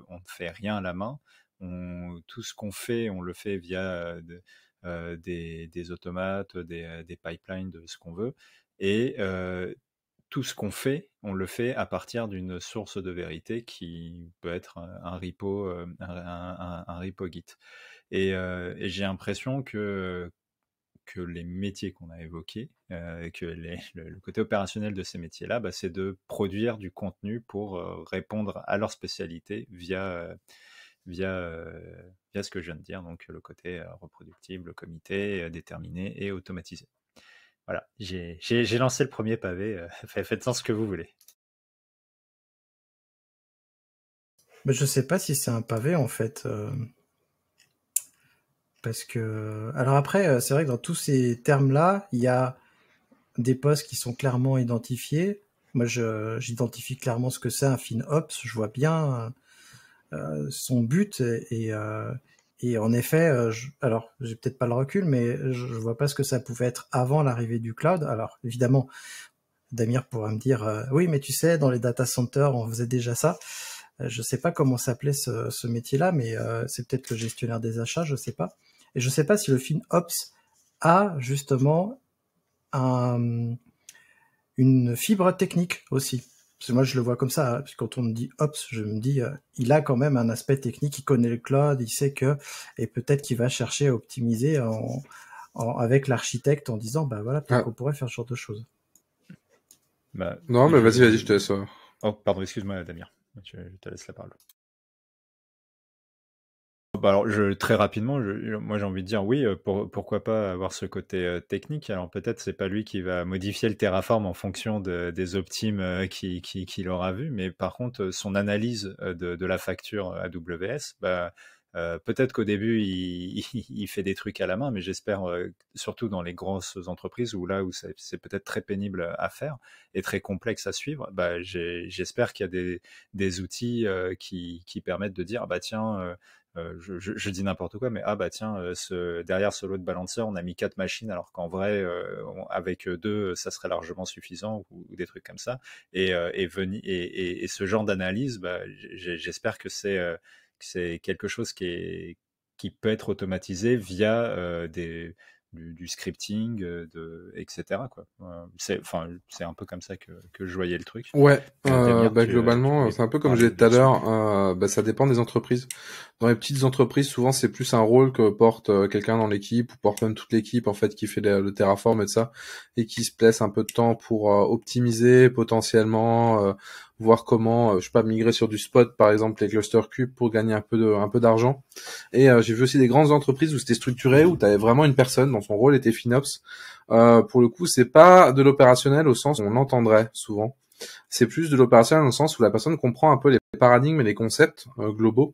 on ne fait rien à la main. tout ce qu'on fait, on le fait via des, automates, des, pipelines, de ce qu'on veut. Et tout ce qu'on fait, on le fait à partir d'une source de vérité qui peut être euh, un repo, euh, un, repo Git. Euh, et, j'ai l'impression que que les métiers qu'on a évoqués, et que le, côté opérationnel de ces métiers-là, bah, c'est de produire du contenu pour répondre à leur spécialité via via via ce que je viens de dire, donc le côté reproductible, comité, déterminé et automatisé. Voilà, j'ai lancé le premier pavé. Euh, *laughs* faites-en ce que vous voulez. Mais je sais pas si c'est un pavé en fait. Euh, parce que. Alors après, euh, c'est vrai que dans tous ces termes-là, il y a des postes qui sont clairement identifiés. Moi, j'identifie clairement ce que c'est un FinOps. Je vois bien son but et, et en effet, euh, je, alors j'ai peut-être pas le recul, mais je, vois pas ce que ça pouvait être avant l'arrivée du cloud. Alors évidemment, Damir pourra me dire euh, oui, mais tu sais, dans les data centers, on faisait déjà ça. Euh, je sais pas comment s'appelait ce, métier-là, mais c'est peut-être le gestionnaire des achats, je sais pas. Et je sais pas si le film ops a justement un, une fibre technique aussi parce que moi je le vois comme ça, hein. quand on me dit Ops, je me dis, euh, il a quand même un aspect technique, il connaît le cloud, il sait que, et peut-être qu'il va chercher à optimiser avec l'architecte en disant, ben voilà, peut-être ah. qu'on pourrait faire ce genre de choses. Bah, non, mais vas-y, vas-y, je te laisse. Oh, pardon, excuse-moi, Damien. Je te laisse la parole. Bah, alors, je, très rapidement, moi j'ai envie de dire oui, euh, pourquoi pas avoir ce côté euh, technique. Alors peut-être c'est pas lui qui va modifier le Terraform en fonction des optimes euh, qu'il aura vu, mais par contre son analyse de, la facture AWS, bah, peut-être qu'au début *laughs* il, fait des trucs à la main, mais j'espère surtout dans les grosses entreprises où là où c'est peut-être très pénible à faire et très complexe à suivre, bah, j'espère qu'il y a des, outils qui, qui, permettent de dire bah tiens euh, je, dis n'importe quoi, mais ah bah tiens, euh, ce, derrière ce lot de balanceurs, on a mis quatre machines, alors qu'en vrai, euh, avec deux, ça serait largement suffisant, ou, des trucs comme ça. Et, et, ce genre d'analyse, bah, j'espère que c'est quelque chose qui, est, qui peut être automatisé via des du, du scripting, euh, de, etc. Quoi. Euh, c'est, enfin, c'est un peu comme ça que, que je voyais le truc. Ouais, euh, bah, globalement, c'est un peu comme je disais tout à l'heure, bah, ça dépend des entreprises. Dans les petites entreprises, souvent, c'est plus un rôle que porte quelqu'un dans l'équipe ou porte même toute l'équipe, en fait, qui fait le, Terraform et de ça, et qui se laisse un peu de temps pour optimiser potentiellement voir comment euh, je sais pas migrer sur du spot par exemple les Cluster Cube pour gagner un peu de, un peu d'argent et euh, j'ai vu aussi des grandes entreprises où c'était structuré où tu avais vraiment une personne dont son rôle était FinOps euh, pour le coup c'est pas de l'opérationnel au sens où on entendrait souvent c'est plus de l'opérationnel au sens où la personne comprend un peu les paradigmes et les concepts globaux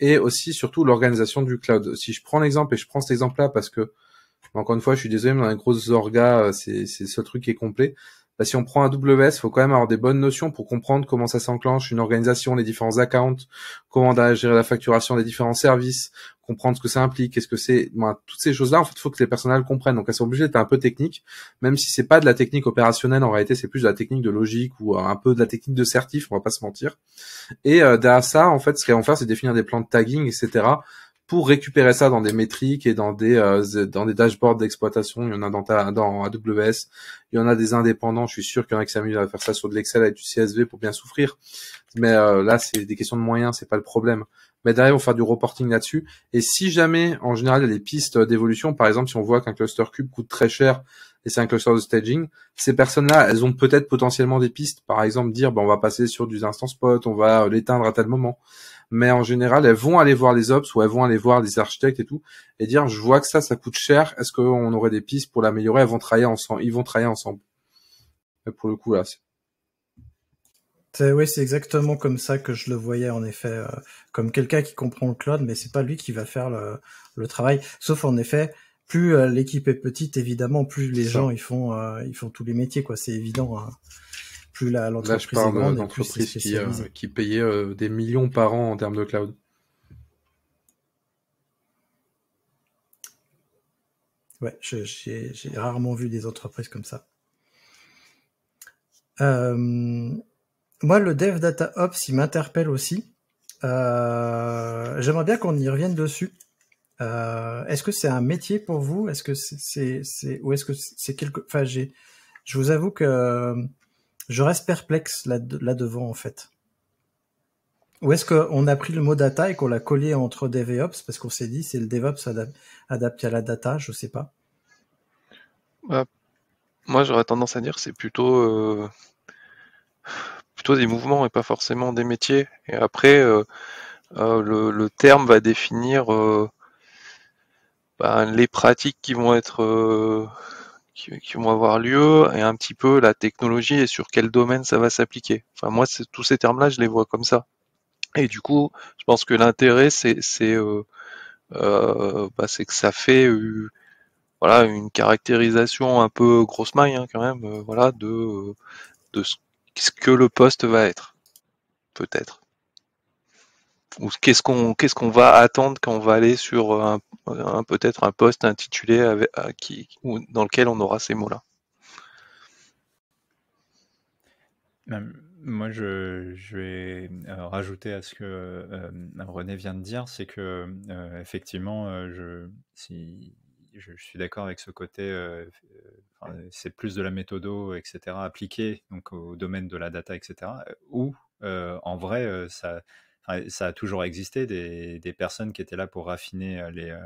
et aussi surtout l'organisation du cloud si je prends l'exemple et je prends cet exemple là parce que encore une fois, je suis désolé, mais dans les grosses orgas, c'est, c'est ce truc qui est complet. Bah, si on prend AWS, faut quand même avoir des bonnes notions pour comprendre comment ça s'enclenche, une organisation, les différents accounts, comment gérer la facturation des différents services, comprendre ce que ça implique, qu'est-ce que c'est, ben, toutes ces choses-là, en fait, faut que les personnels comprennent. Donc, elles sont obligées d'être un peu techniques, même si c'est pas de la technique opérationnelle, en réalité, c'est plus de la technique de logique ou euh, un peu de la technique de certif, on va pas se mentir. Et euh, derrière ça, en fait, ce qu'elles vont faire, c'est définir des plans de tagging, etc pour récupérer ça dans des métriques et dans des euh, dans des dashboards d'exploitation. Il y en a dans, dans AWS, il y en a des indépendants. Je suis sûr qu'il y en a qui s'amusent à faire ça sur de l'Excel avec du CSV pour bien souffrir. Mais euh, là, c'est des questions de moyens, c'est pas le problème. Mais derrière, on fait du reporting là-dessus. Et si jamais, en général, il y a des pistes d'évolution, par exemple, si on voit qu'un cluster cube coûte très cher et c'est un cluster de staging, ces personnes-là, elles ont peut-être potentiellement des pistes. Par exemple, dire, ben, on va passer sur du Instant Spot, on va euh, l'éteindre à tel moment mais en général, elles vont aller voir les ops ou elles vont aller voir des architectes et tout et dire je vois que ça, ça coûte cher. Est-ce qu'on aurait des pistes pour l'améliorer Elles vont travailler ensemble. Ils vont travailler ensemble. pour le coup, là, c'est... oui, c'est exactement comme ça que je le voyais en effet, euh, comme quelqu'un qui comprend le cloud, mais c'est pas lui qui va faire le, travail. Sauf en effet, plus euh, l'équipe est petite, évidemment, plus les gens ils font euh, ils font tous les métiers quoi. C'est évident. Hein plus la l'entreprise euh, qui, payait euh, des millions par an en termes de cloud. Ouais, j'ai rarement vu des entreprises comme ça. Euh, moi, le dev data ops, il m'interpelle aussi. J'aimerais bien qu'on y revienne dessus. est-ce que c'est un métier pour vous Est-ce que c'est, ou est-ce que c'est quelque Enfin, je vous avoue que je reste perplexe là, devant en fait. Ou est-ce qu'on a pris le mot data et qu'on l'a collé entre DevOps parce qu'on s'est dit c'est le DevOps adapté à la data, je ne sais pas. Bah, moi j'aurais tendance à dire c'est plutôt euh, plutôt des mouvements et pas forcément des métiers. Et après euh, euh, le, terme va définir bah, les pratiques qui vont être qui, vont avoir lieu et un petit peu la technologie et sur quel domaine ça va s'appliquer. Enfin, moi, tous ces termes-là, je les vois comme ça. Et du coup, je pense que l'intérêt, c'est euh, euh bah, que ça fait euh, voilà une caractérisation un peu grosse maille hein, quand même, euh, voilà de de ce que le poste va être, peut-être. Ou qu'est-ce qu'on qu'est-ce qu'on va attendre quand on va aller sur un peut-être un poste intitulé euh, dans lequel on aura ces mots-là. Euh, moi, je, vais euh, rajouter à ce que René vient de dire, c'est que effectivement, je, suis d'accord avec ce côté, c'est plus de la méthodo, etc., appliquée donc au domaine de la data, etc. Ou en vrai, ça ça a toujours existé des, des, personnes qui étaient là pour raffiner les,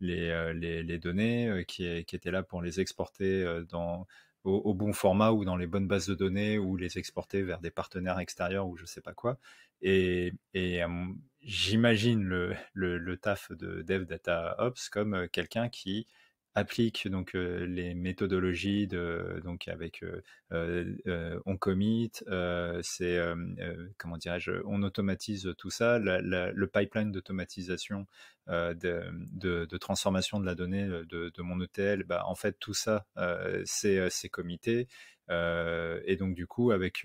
les, les, données, qui, qui, étaient là pour les exporter dans, au, bon format ou dans les bonnes bases de données ou les exporter vers des partenaires extérieurs ou je ne sais pas quoi. Et, et j'imagine le, le, le, taf de Dev Data Ops comme quelqu'un qui applique donc les méthodologies de donc avec on commit, c'est comment dirais-je, on automatise tout ça, le pipeline d'automatisation de, transformation de la donnée de, mon hôtel, e bah, en fait tout ça c'est commité et donc du coup avec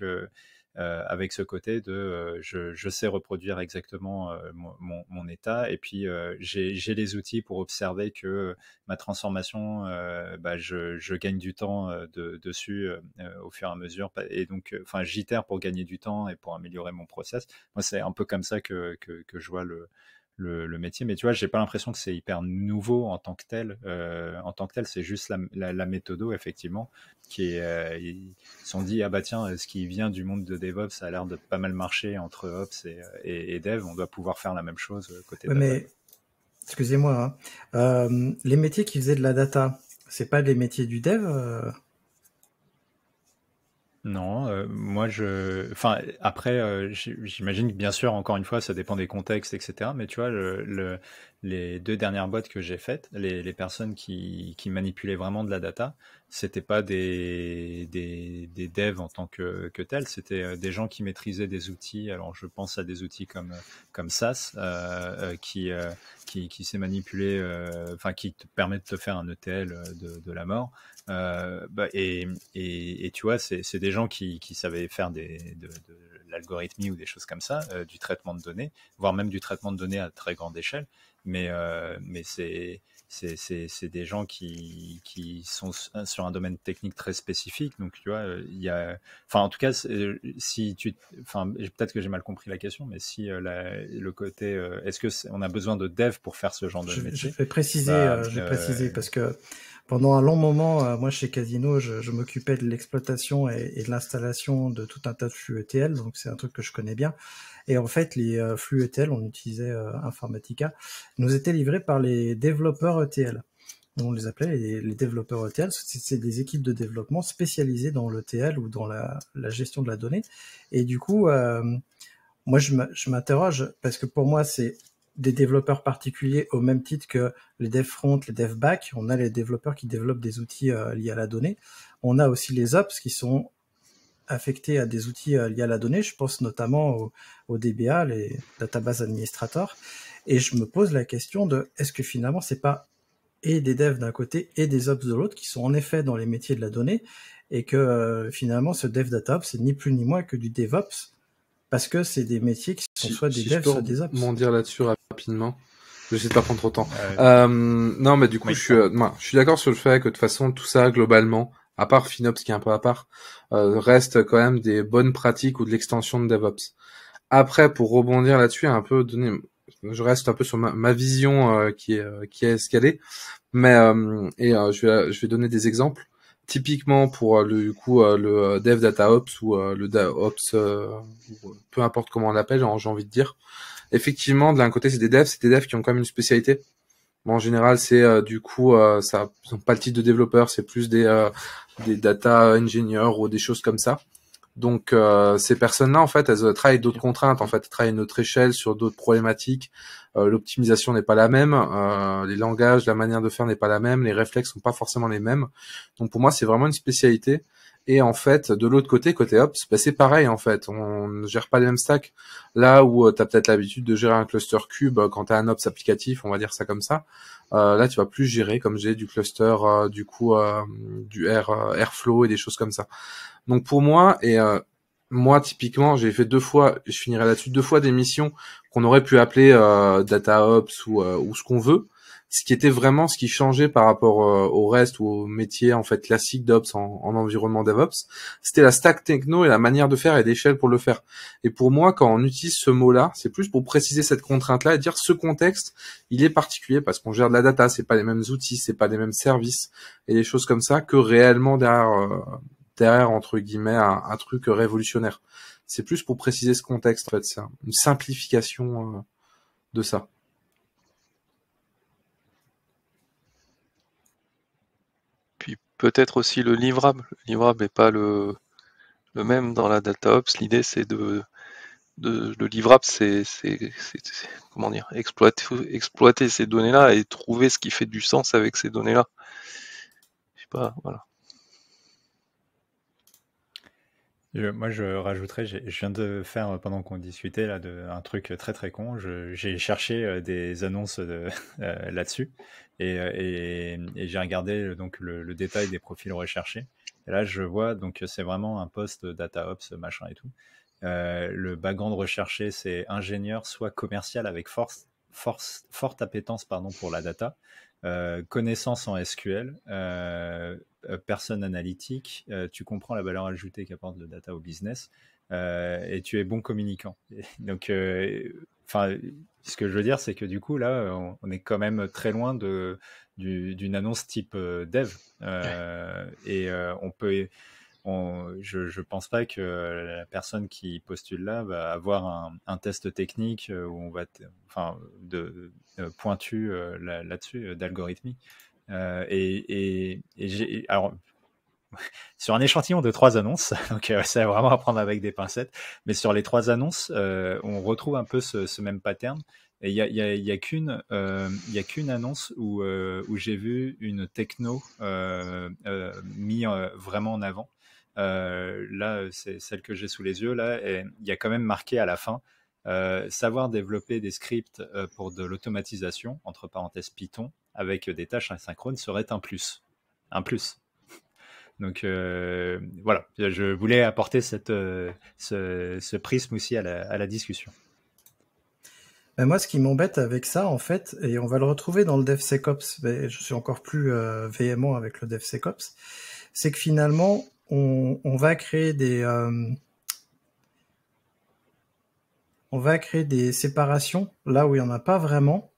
euh, avec ce côté de euh, je, je, sais reproduire exactement euh, mon, mon, état et puis j'ai les outils pour observer que ma transformation, bah, je, je, gagne du temps dessus au fur et à mesure bah, et donc enfin j'itère pour gagner du temps et pour améliorer mon process. Moi c'est un peu comme ça que, que, que je vois le le, métier. Mais tu vois, j'ai pas l'impression que c'est hyper nouveau en tant que tel. Euh, en tant que tel, c'est juste la, la, effectivement, qui est, euh, sont dit, ah bah tiens, ce qui vient du monde de DevOps, ça a l'air de pas mal marcher entre Ops et, Dev. On doit pouvoir faire la même chose euh, côté Mais, excusez-moi, hein. les métiers qui faisaient de la data, c'est pas les métiers du Dev non, euh, moi je enfin après, euh, j'imagine que bien sûr encore une fois ça dépend des contextes etc., mais tu vois le le les deux dernières boîtes que j'ai faites, les, les personnes qui, qui, manipulaient vraiment de la data, c'était pas des, des, des, devs en tant que, que tels, c'était euh, des gens qui maîtrisaient des outils. Alors je pense à des outils comme, comme SAS euh, euh, euh, qui, qui, qui s'est manipulé, enfin qui te permet de te faire un ETL de, de la mort. Bah, et, et, et, tu vois, c'est des gens qui, qui savaient faire des, de, de l'algorithmie ou des choses comme ça, euh, du traitement de données, voire même du traitement de données à très grande échelle. Mais, euh, mais c'est c'est des gens qui, qui, sont sur un domaine technique très spécifique. Donc, tu vois, euh, il y a. Enfin, en tout cas, si tu. Enfin, peut-être que j'ai mal compris la question, mais si le côté. Est-ce qu'on on a besoin de dev pour faire ce genre de métier bah, Je vais préciser, je vais préciser parce que pendant un long moment, euh, moi chez Casino, je, m'occupais de l'exploitation et, de l'installation de tout un tas de flux ETL, donc c'est un truc que je connais bien. Et en fait, les euh, flux ETL, on utilisait euh, Informatica, nous étaient livrés par les développeurs ETL. On les appelait les, développeurs ETL, c'est des équipes de développement spécialisées dans l'ETL ou dans la, la, gestion de la donnée. Et du coup, moi je m'interroge parce que pour moi c'est des développeurs particuliers au même titre que les dev front, les dev back. On a les développeurs qui développent des outils euh, liés à la donnée. On a aussi les ops qui sont affectés à des outils euh, liés à la donnée. Je pense notamment aux au DBA, les database administrators. Et je me pose la question de est-ce que finalement c'est pas et des devs d'un côté et des ops de l'autre qui sont en effet dans les métiers de la donnée et que euh, finalement ce dev data c'est ni plus ni moins que du DevOps parce que c'est des métiers qui si, soit des dire là-dessus rapidement. J'essaie de pas prendre trop de temps. Euh, non, mais du coup, je suis, euh, je suis d'accord sur le fait que de toute façon, tout ça globalement, à part FinOps qui est un peu à part, euh, reste quand même des bonnes pratiques ou de l'extension de DevOps. Après, pour rebondir là-dessus, un peu donner, je reste un peu sur ma, ma vision euh, qui est euh, qui est escalée, mais et je vais je vais donner des exemples typiquement pour euh, le du coup euh, le euh, dev data ops ou le ops peu importe comment on l'appelle, hein, j'ai envie de dire. Effectivement, d'un côté, c'est des devs, c'est des devs qui ont quand même une spécialité. Bon, en général, c'est du coup, ça, ils pas le titre de développeur, c'est plus des, des data engineers ou des choses comme ça. Donc euh, ces personnes-là, en fait, elles travaillent d'autres contraintes, en fait, elles travaillent une autre échelle sur d'autres problématiques. Euh, l'optimisation n'est pas la même, euh, les langages, la manière de faire n'est pas la même, les réflexes sont pas forcément les mêmes. Donc pour moi, c'est vraiment une spécialité. Et en fait, de l'autre côté, côté Ops, bah, c'est pareil en fait. On ne gère pas les mêmes stacks. Là où tu as peut-être l'habitude de gérer un cluster cube quand tu as un Ops applicatif, on va dire ça comme ça, euh, là, tu vas plus gérer comme j'ai du cluster, euh, du coup, euh, du Air, Airflow et des choses comme ça. Donc pour moi et moi typiquement, j'ai fait deux fois, je finirai là-dessus, deux fois des missions qu'on aurait pu appeler data ops ou, ou ce qu'on veut, ce qui était vraiment ce qui changeait par rapport euh, au reste ou au métier en fait classique d'ops en, environnement DevOps, c'était la stack techno et la manière de faire et l'échelle pour le faire. Et pour moi, quand on utilise ce mot-là, c'est plus pour préciser cette contrainte-là et dire ce contexte, il est particulier parce qu'on gère de la data, c'est pas les mêmes outils, c'est pas les mêmes services et des choses comme ça que réellement derrière, euh, entre guillemets un, truc révolutionnaire. C'est plus pour préciser ce contexte en fait, c'est une simplification euh, de ça. peut-être aussi le livrable. Le livrable n'est pas le, le, même dans la DataOps. L'idée, c'est de, de, le livrable, c'est comment dire, exploiter, exploiter ces données-là et trouver ce qui fait du sens avec ces données-là. Je sais pas, voilà. moi, je rajouterais, je viens de faire, euh, pendant qu'on discutait, là, de, un truc euh, très très con. J'ai cherché euh, des annonces *laughs* là-dessus et, j'ai regardé donc, le, détail des profils recherchés. Et là, je vois, donc c'est vraiment un poste data ops machin et tout. le background recherché, c'est ingénieur, soit commercial avec force, force, forte appétence pardon, pour la data. Euh, connaissance en SQL, euh, euh, personne analytique, euh, tu comprends la valeur ajoutée qu'apporte le data au business et tu es bon communicant. *laughs* donc, enfin, ce que je veux dire, c'est que du coup, là, on, est quand même très loin de, d'une annonce type dev et on peut je, ne pense pas que la personne qui postule là va avoir un, test technique euh, où on va, enfin, de, pointu euh, là, dessus euh, d'algorithmie. et, alors *laughs* sur un échantillon de trois annonces, *laughs* donc c'est vraiment à prendre avec des pincettes, mais sur les trois annonces, on retrouve un peu ce, même pattern. Et il n'y a, a, qu'une, il y a qu'une annonce où, où j'ai vu une techno mise vraiment en avant. Euh, là, c'est celle que j'ai sous les yeux, là, et il y a quand même marqué à la fin euh, savoir développer des scripts euh, pour de l'automatisation, entre parenthèses Python, avec des tâches asynchrones serait un plus. Un plus. Donc voilà, je voulais apporter cette, ce, prisme aussi à la, à la discussion. Ben, moi, ce qui m'embête avec ça, en fait, et on va le retrouver dans le DevSecOps, mais je suis encore plus véhément avec le DevSecOps, c'est que finalement, on, va créer des euh, on va créer des séparations là où il n'y en a pas vraiment,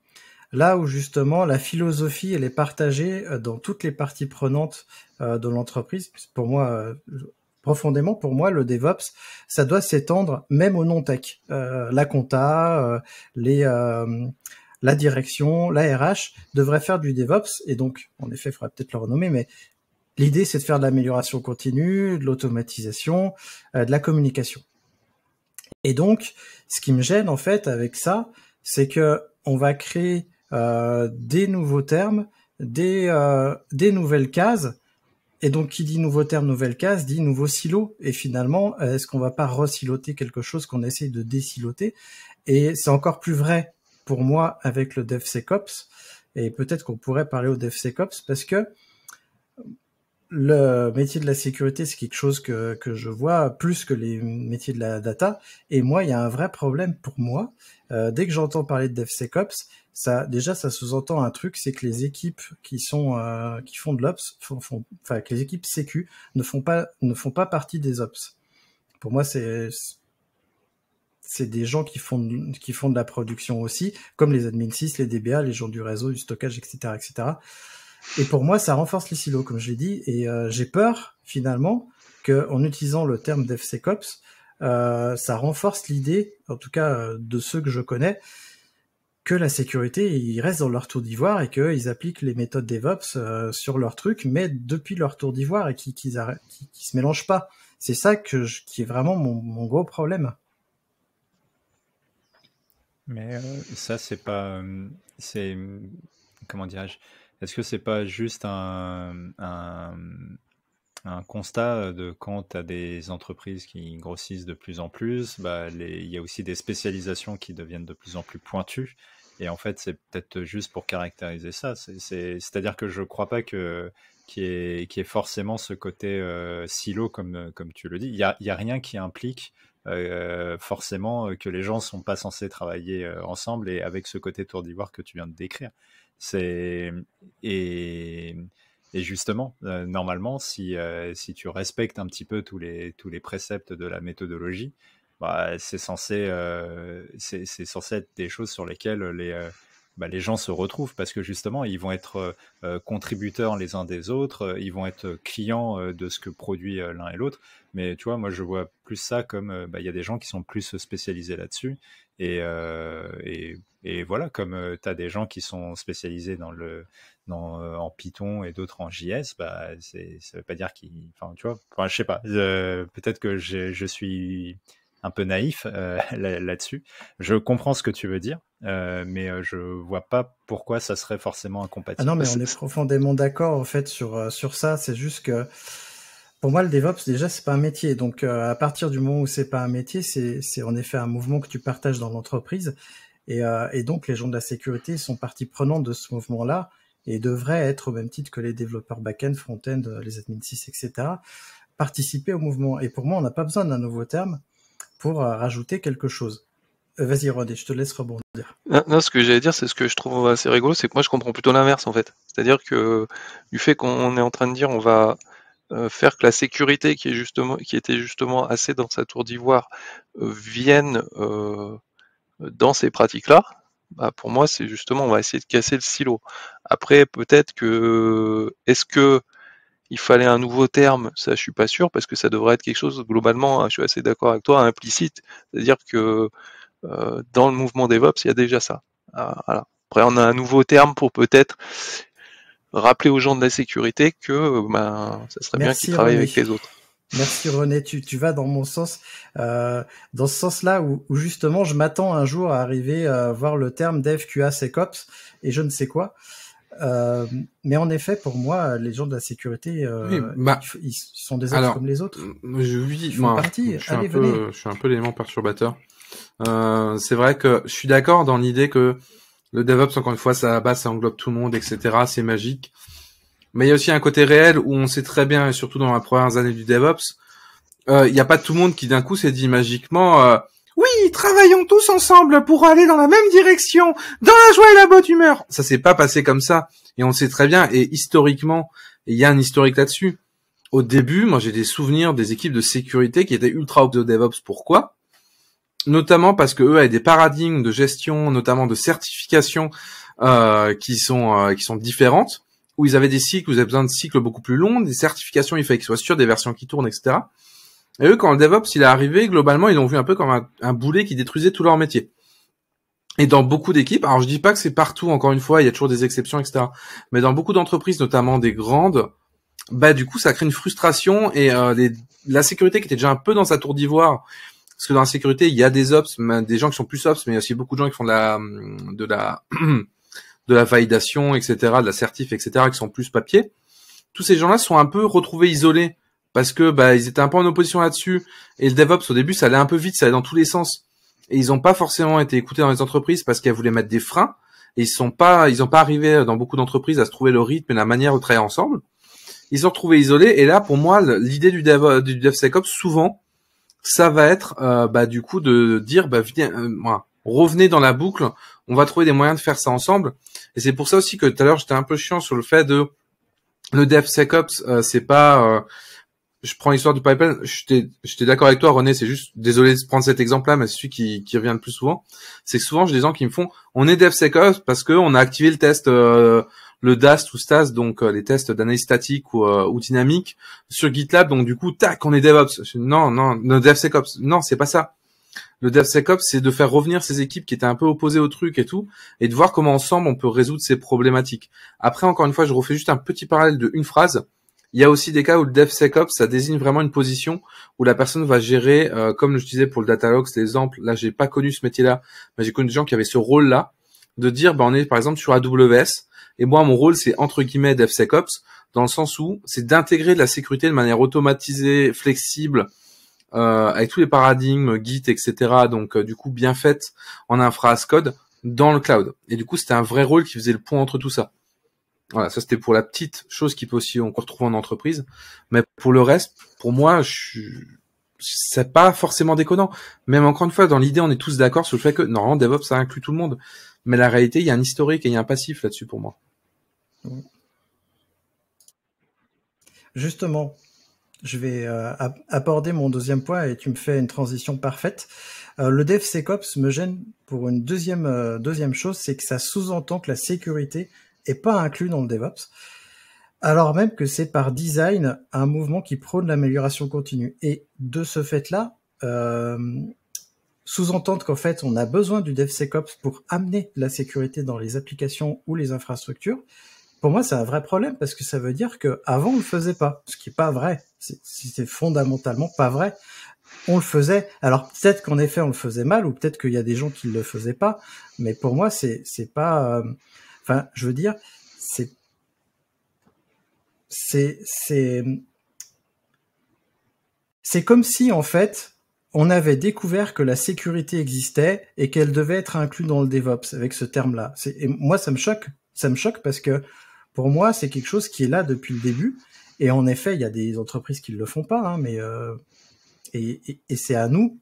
là où justement la philosophie elle est partagée euh, dans toutes les parties prenantes euh, de l'entreprise. Pour moi, profondément pour moi, le DevOps, ça doit s'étendre même au non-tech, la compta, les la direction, la RH devrait faire du DevOps, et donc, en effet, il faudrait peut-être le renommer, mais L'idée, c'est de faire de l'amélioration continue, de l'automatisation, euh, de la communication. Et donc, ce qui me gêne en fait avec ça, c'est que on va créer euh, des nouveaux termes, des, euh, des nouvelles cases. Et donc, qui dit nouveau terme, nouvelle case, dit nouveau silo. Et finalement, euh, est-ce qu'on va pas resiloter quelque chose qu'on essaye de désiloter Et c'est encore plus vrai pour moi avec le DevSecOps. Et peut-être qu'on pourrait parler au DevSecOps parce que le métier de la sécurité, c'est quelque chose que, que, je vois plus que les métiers de la data. Et moi, il y a un vrai problème pour moi. Euh, dès que j'entends parler de DevSecOps, ça, déjà, ça sous-entend un truc, c'est que les équipes qui sont, euh, qui font de l'ops, enfin, que les équipes sécu ne font pas, ne font pas partie des ops. Pour moi, c'est, c'est des gens qui font, qui font de la production aussi, comme les admin 6, les DBA, les gens du réseau, du stockage, etc., etc. Et pour moi, ça renforce les silos, comme je l'ai dit. Et euh, j'ai peur, finalement, qu'en utilisant le terme DevSecOps, euh, ça renforce l'idée, en tout cas euh, de ceux que je connais, que la sécurité, ils restent dans leur tour d'ivoire et qu'ils appliquent les méthodes DevOps sur leur truc, mais depuis leur tour d'ivoire et qu'ils ne se mélangent pas. C'est ça qui est vraiment mon, mon gros problème. Mais ça, c'est pas. C'est. Comment dirais-je est-ce que c'est pas juste un, constat de quand tu as des entreprises qui grossissent de plus en plus, bah, il y a aussi des spécialisations qui deviennent de plus en plus pointues. Et en fait, c'est peut-être juste pour caractériser ça. C'est-à-dire que je ne crois pas que y est, forcément ce côté euh, silo, comme, tu le dis. Il n'y a, rien qui implique euh, forcément que les gens ne sont pas censés travailler euh, ensemble et avec ce côté tour d'ivoire que tu viens de décrire. C'est et, justement, euh, normalement, si, euh, si tu respectes un petit peu tous les, tous les préceptes de la méthodologie, bah, c'est censé, euh, c'est, c'est censé être des choses sur lesquelles les, bah, les gens se retrouvent parce que justement, ils vont être euh, euh, contributeurs les uns des autres, euh, ils vont être clients de ce que produit l'un et l'autre. Mais tu vois, moi, je vois plus ça comme bah, il y a des gens qui sont plus spécialisés là-dessus. Et, et, et, voilà, comme tu as des gens qui sont spécialisés dans le, dans, en Python et d'autres en JS, bah, ça ne veut pas dire qu'ils. Enfin, tu vois, je sais pas. Peut-être que je suis un peu naïf euh, *laughs* là-dessus. je comprends ce que tu veux dire, euh, mais euh, je vois pas pourquoi ça serait forcément incompatible. Ah non, mais on est profondément d'accord en fait sur sur ça. C'est juste que pour moi, le DevOps déjà c'est pas un métier. Donc à partir du moment où c'est pas un métier, c'est en effet un mouvement que tu partages dans l'entreprise. Et, et, donc les gens de la sécurité sont partie prenante de ce mouvement-là et devraient être au même titre que les développeurs back-end, front-end, les admin 6, etc. participer au mouvement. Et pour moi, on n'a pas besoin d'un nouveau terme pour euh, rajouter quelque chose. Euh, vas-y, Rodé, je te laisse rebondir. Non, ce que j'allais dire, c'est ce que je trouve assez rigolo, c'est que moi je comprends plutôt l'inverse en fait. C'est-à-dire que du fait qu'on est en train de dire on va euh, faire que la sécurité qui, est justement, qui était justement assez dans sa tour d'ivoire vienne dans ces pratiques-là, bah, pour moi c'est justement on va essayer de casser le silo. Après peut-être que est-ce que il fallait un nouveau terme, ça je suis pas sûr, parce que ça devrait être quelque chose, globalement, hein, je suis assez d'accord avec toi, implicite. C'est-à-dire que euh, dans le mouvement DevOps, il y a déjà ça. Ah, Après, on a un nouveau terme pour peut-être rappeler aux gens de la sécurité que ben, ça serait bien qu'ils travaillent avec les autres. Merci René, tu, vas dans mon sens, euh, dans ce sens-là où, justement je m'attends un jour à arriver à euh, voir le terme DevQA SecOps et je ne sais quoi. Euh, mais en effet, pour moi, les gens de la sécurité, euh, bah, ils, sont des êtres comme les autres. Je, oui, Je suis, un peu, je suis un peu l'élément perturbateur. Euh, c'est vrai que je suis d'accord dans l'idée que le DevOps, encore une fois, ça, à ça englobe tout le monde, etc. C'est magique. Mais il y a aussi un côté réel où on sait très bien, et surtout dans les premières années du DevOps, euh, il n'y a pas tout le monde qui d'un coup s'est dit magiquement oui, travaillons tous ensemble pour aller dans la même direction, dans la joie et la bonne humeur. Ça s'est pas passé comme ça. Et on sait très bien. Et historiquement, il y a un historique là-dessus. Au début, moi, j'ai des souvenirs des équipes de sécurité qui étaient ultra de DevOps. Pourquoi? Notamment parce que eux avaient des paradigmes de gestion, notamment de certification, euh, qui sont euh, qui sont différentes, où ils avaient des cycles, vous ils avaient besoin de cycles beaucoup plus longs, des certifications, il fallait qu'ils soient sûrs des versions qui tournent, etc. Et eux, quand le DevOps il est arrivé, globalement, ils l'ont vu un peu comme un, boulet qui détruisait tout leur métier. Et dans beaucoup d'équipes, alors je dis pas que c'est partout, encore une fois, il y a toujours des exceptions, etc. Mais dans beaucoup d'entreprises, notamment des grandes, bah du coup ça crée une frustration et euh, la sécurité qui était déjà un peu dans sa tour d'ivoire, parce que dans la sécurité il y a des ops, des gens qui sont plus ops, mais il y a aussi beaucoup de gens qui font de la hum, de la *clears throat* de la validation, etc., de la certif, etc., qui sont plus papier. Tous ces gens-là sont un peu retrouvés isolés parce que bah ils étaient un peu en opposition là-dessus et le DevOps au début ça allait un peu vite, ça allait dans tous les sens et ils n'ont pas forcément été écoutés dans les entreprises parce qu'elles voulaient mettre des freins et ils sont pas ils n'ont pas arrivé dans beaucoup d'entreprises à se trouver le rythme et la manière de travailler ensemble. Ils ont sont retrouvés isolés et là pour moi l'idée du, du DevSecOps souvent ça va être euh, bah du coup de dire bah euh, revenez dans la boucle, on va trouver des moyens de faire ça ensemble et c'est pour ça aussi que tout à l'heure j'étais un peu chiant sur le fait de le DevSecOps euh, c'est pas je prends l'histoire du pipeline. J'étais d'accord avec toi, René. C'est juste désolé de prendre cet exemple-là, mais c'est celui qui, revient le plus souvent. C'est que souvent j'ai des gens qui me font on est DevSecOps parce que on a activé le test euh, le DAST ou STAS, donc euh, les tests d'analyse statique ou, euh, ou, dynamique sur GitLab. Donc du coup, tac, on est DevOps. Non, non, non, DevSecOps. Non, c'est pas ça. Le DevSecOps, c'est de faire revenir ces équipes qui étaient un peu opposées au truc et tout, et de voir comment ensemble on peut résoudre ces problématiques. Après, encore une fois, je refais juste un petit parallèle de une phrase. Il y a aussi des cas où le DevSecOps, ça désigne vraiment une position où la personne va gérer, euh, comme je disais pour le c'est l'exemple, là j'ai pas connu ce métier-là, mais j'ai connu des gens qui avaient ce rôle-là, de dire, ben on est par exemple sur AWS, et moi mon rôle c'est entre guillemets DevSecOps, dans le sens où c'est d'intégrer de la sécurité de manière automatisée, flexible, euh, avec tous les paradigmes, Git, etc. Donc euh, du coup bien faite en infra code dans le cloud. Et du coup c'était un vrai rôle qui faisait le pont entre tout ça. Voilà, ça c'était pour la petite chose qui peut aussi encore trouver en entreprise. Mais pour le reste, pour moi, je c'est pas forcément déconnant. Même encore une fois, dans l'idée, on est tous d'accord sur le fait que normalement DevOps ça inclut tout le monde. Mais la réalité, il y a un historique et il y a un passif là-dessus pour moi. Justement, je vais euh, aborder mon deuxième point et tu me fais une transition parfaite. Euh, le DevSecOps me gêne pour une deuxième, euh, deuxième chose, c'est que ça sous-entend que la sécurité est pas inclus dans le DevOps, alors même que c'est par design un mouvement qui prône l'amélioration continue. Et de ce fait-là, euh, sous-entendre qu'en fait on a besoin du DevSecOps pour amener la sécurité dans les applications ou les infrastructures, pour moi c'est un vrai problème parce que ça veut dire que avant on le faisait pas, ce qui est pas vrai, c'est fondamentalement pas vrai. On le faisait. Alors peut-être qu'en effet on le faisait mal ou peut-être qu'il y a des gens qui ne le faisaient pas, mais pour moi c'est c'est pas euh, Enfin, je veux dire, c'est c'est c'est comme si en fait on avait découvert que la sécurité existait et qu'elle devait être inclue dans le DevOps avec ce terme-là. Et moi, ça me choque. Ça me choque parce que pour moi, c'est quelque chose qui est là depuis le début. Et en effet, il y a des entreprises qui ne le font pas, hein, mais euh, et c'est à nous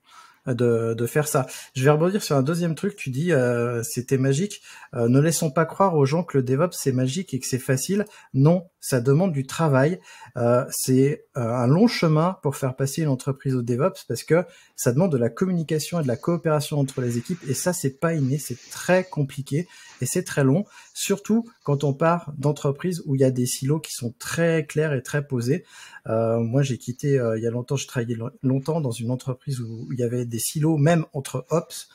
de, faire ça. Je vais rebondir sur un deuxième truc. Tu dis euh, c'était magique. Euh, ne laissons pas croire aux gens que le DevOps c'est magique et que c'est facile. Non, ça demande du travail. Euh, c'est un long chemin pour faire passer une entreprise au DevOps parce que ça demande de la communication et de la coopération entre les équipes. Et ça, c'est pas inné, c'est très compliqué et c'est très long surtout quand on part d'entreprises où il y a des silos qui sont très clairs et très posés. Euh, moi, j'ai quitté euh, il y a longtemps, je travaillais longtemps dans une entreprise où il y avait des silos, même entre ops.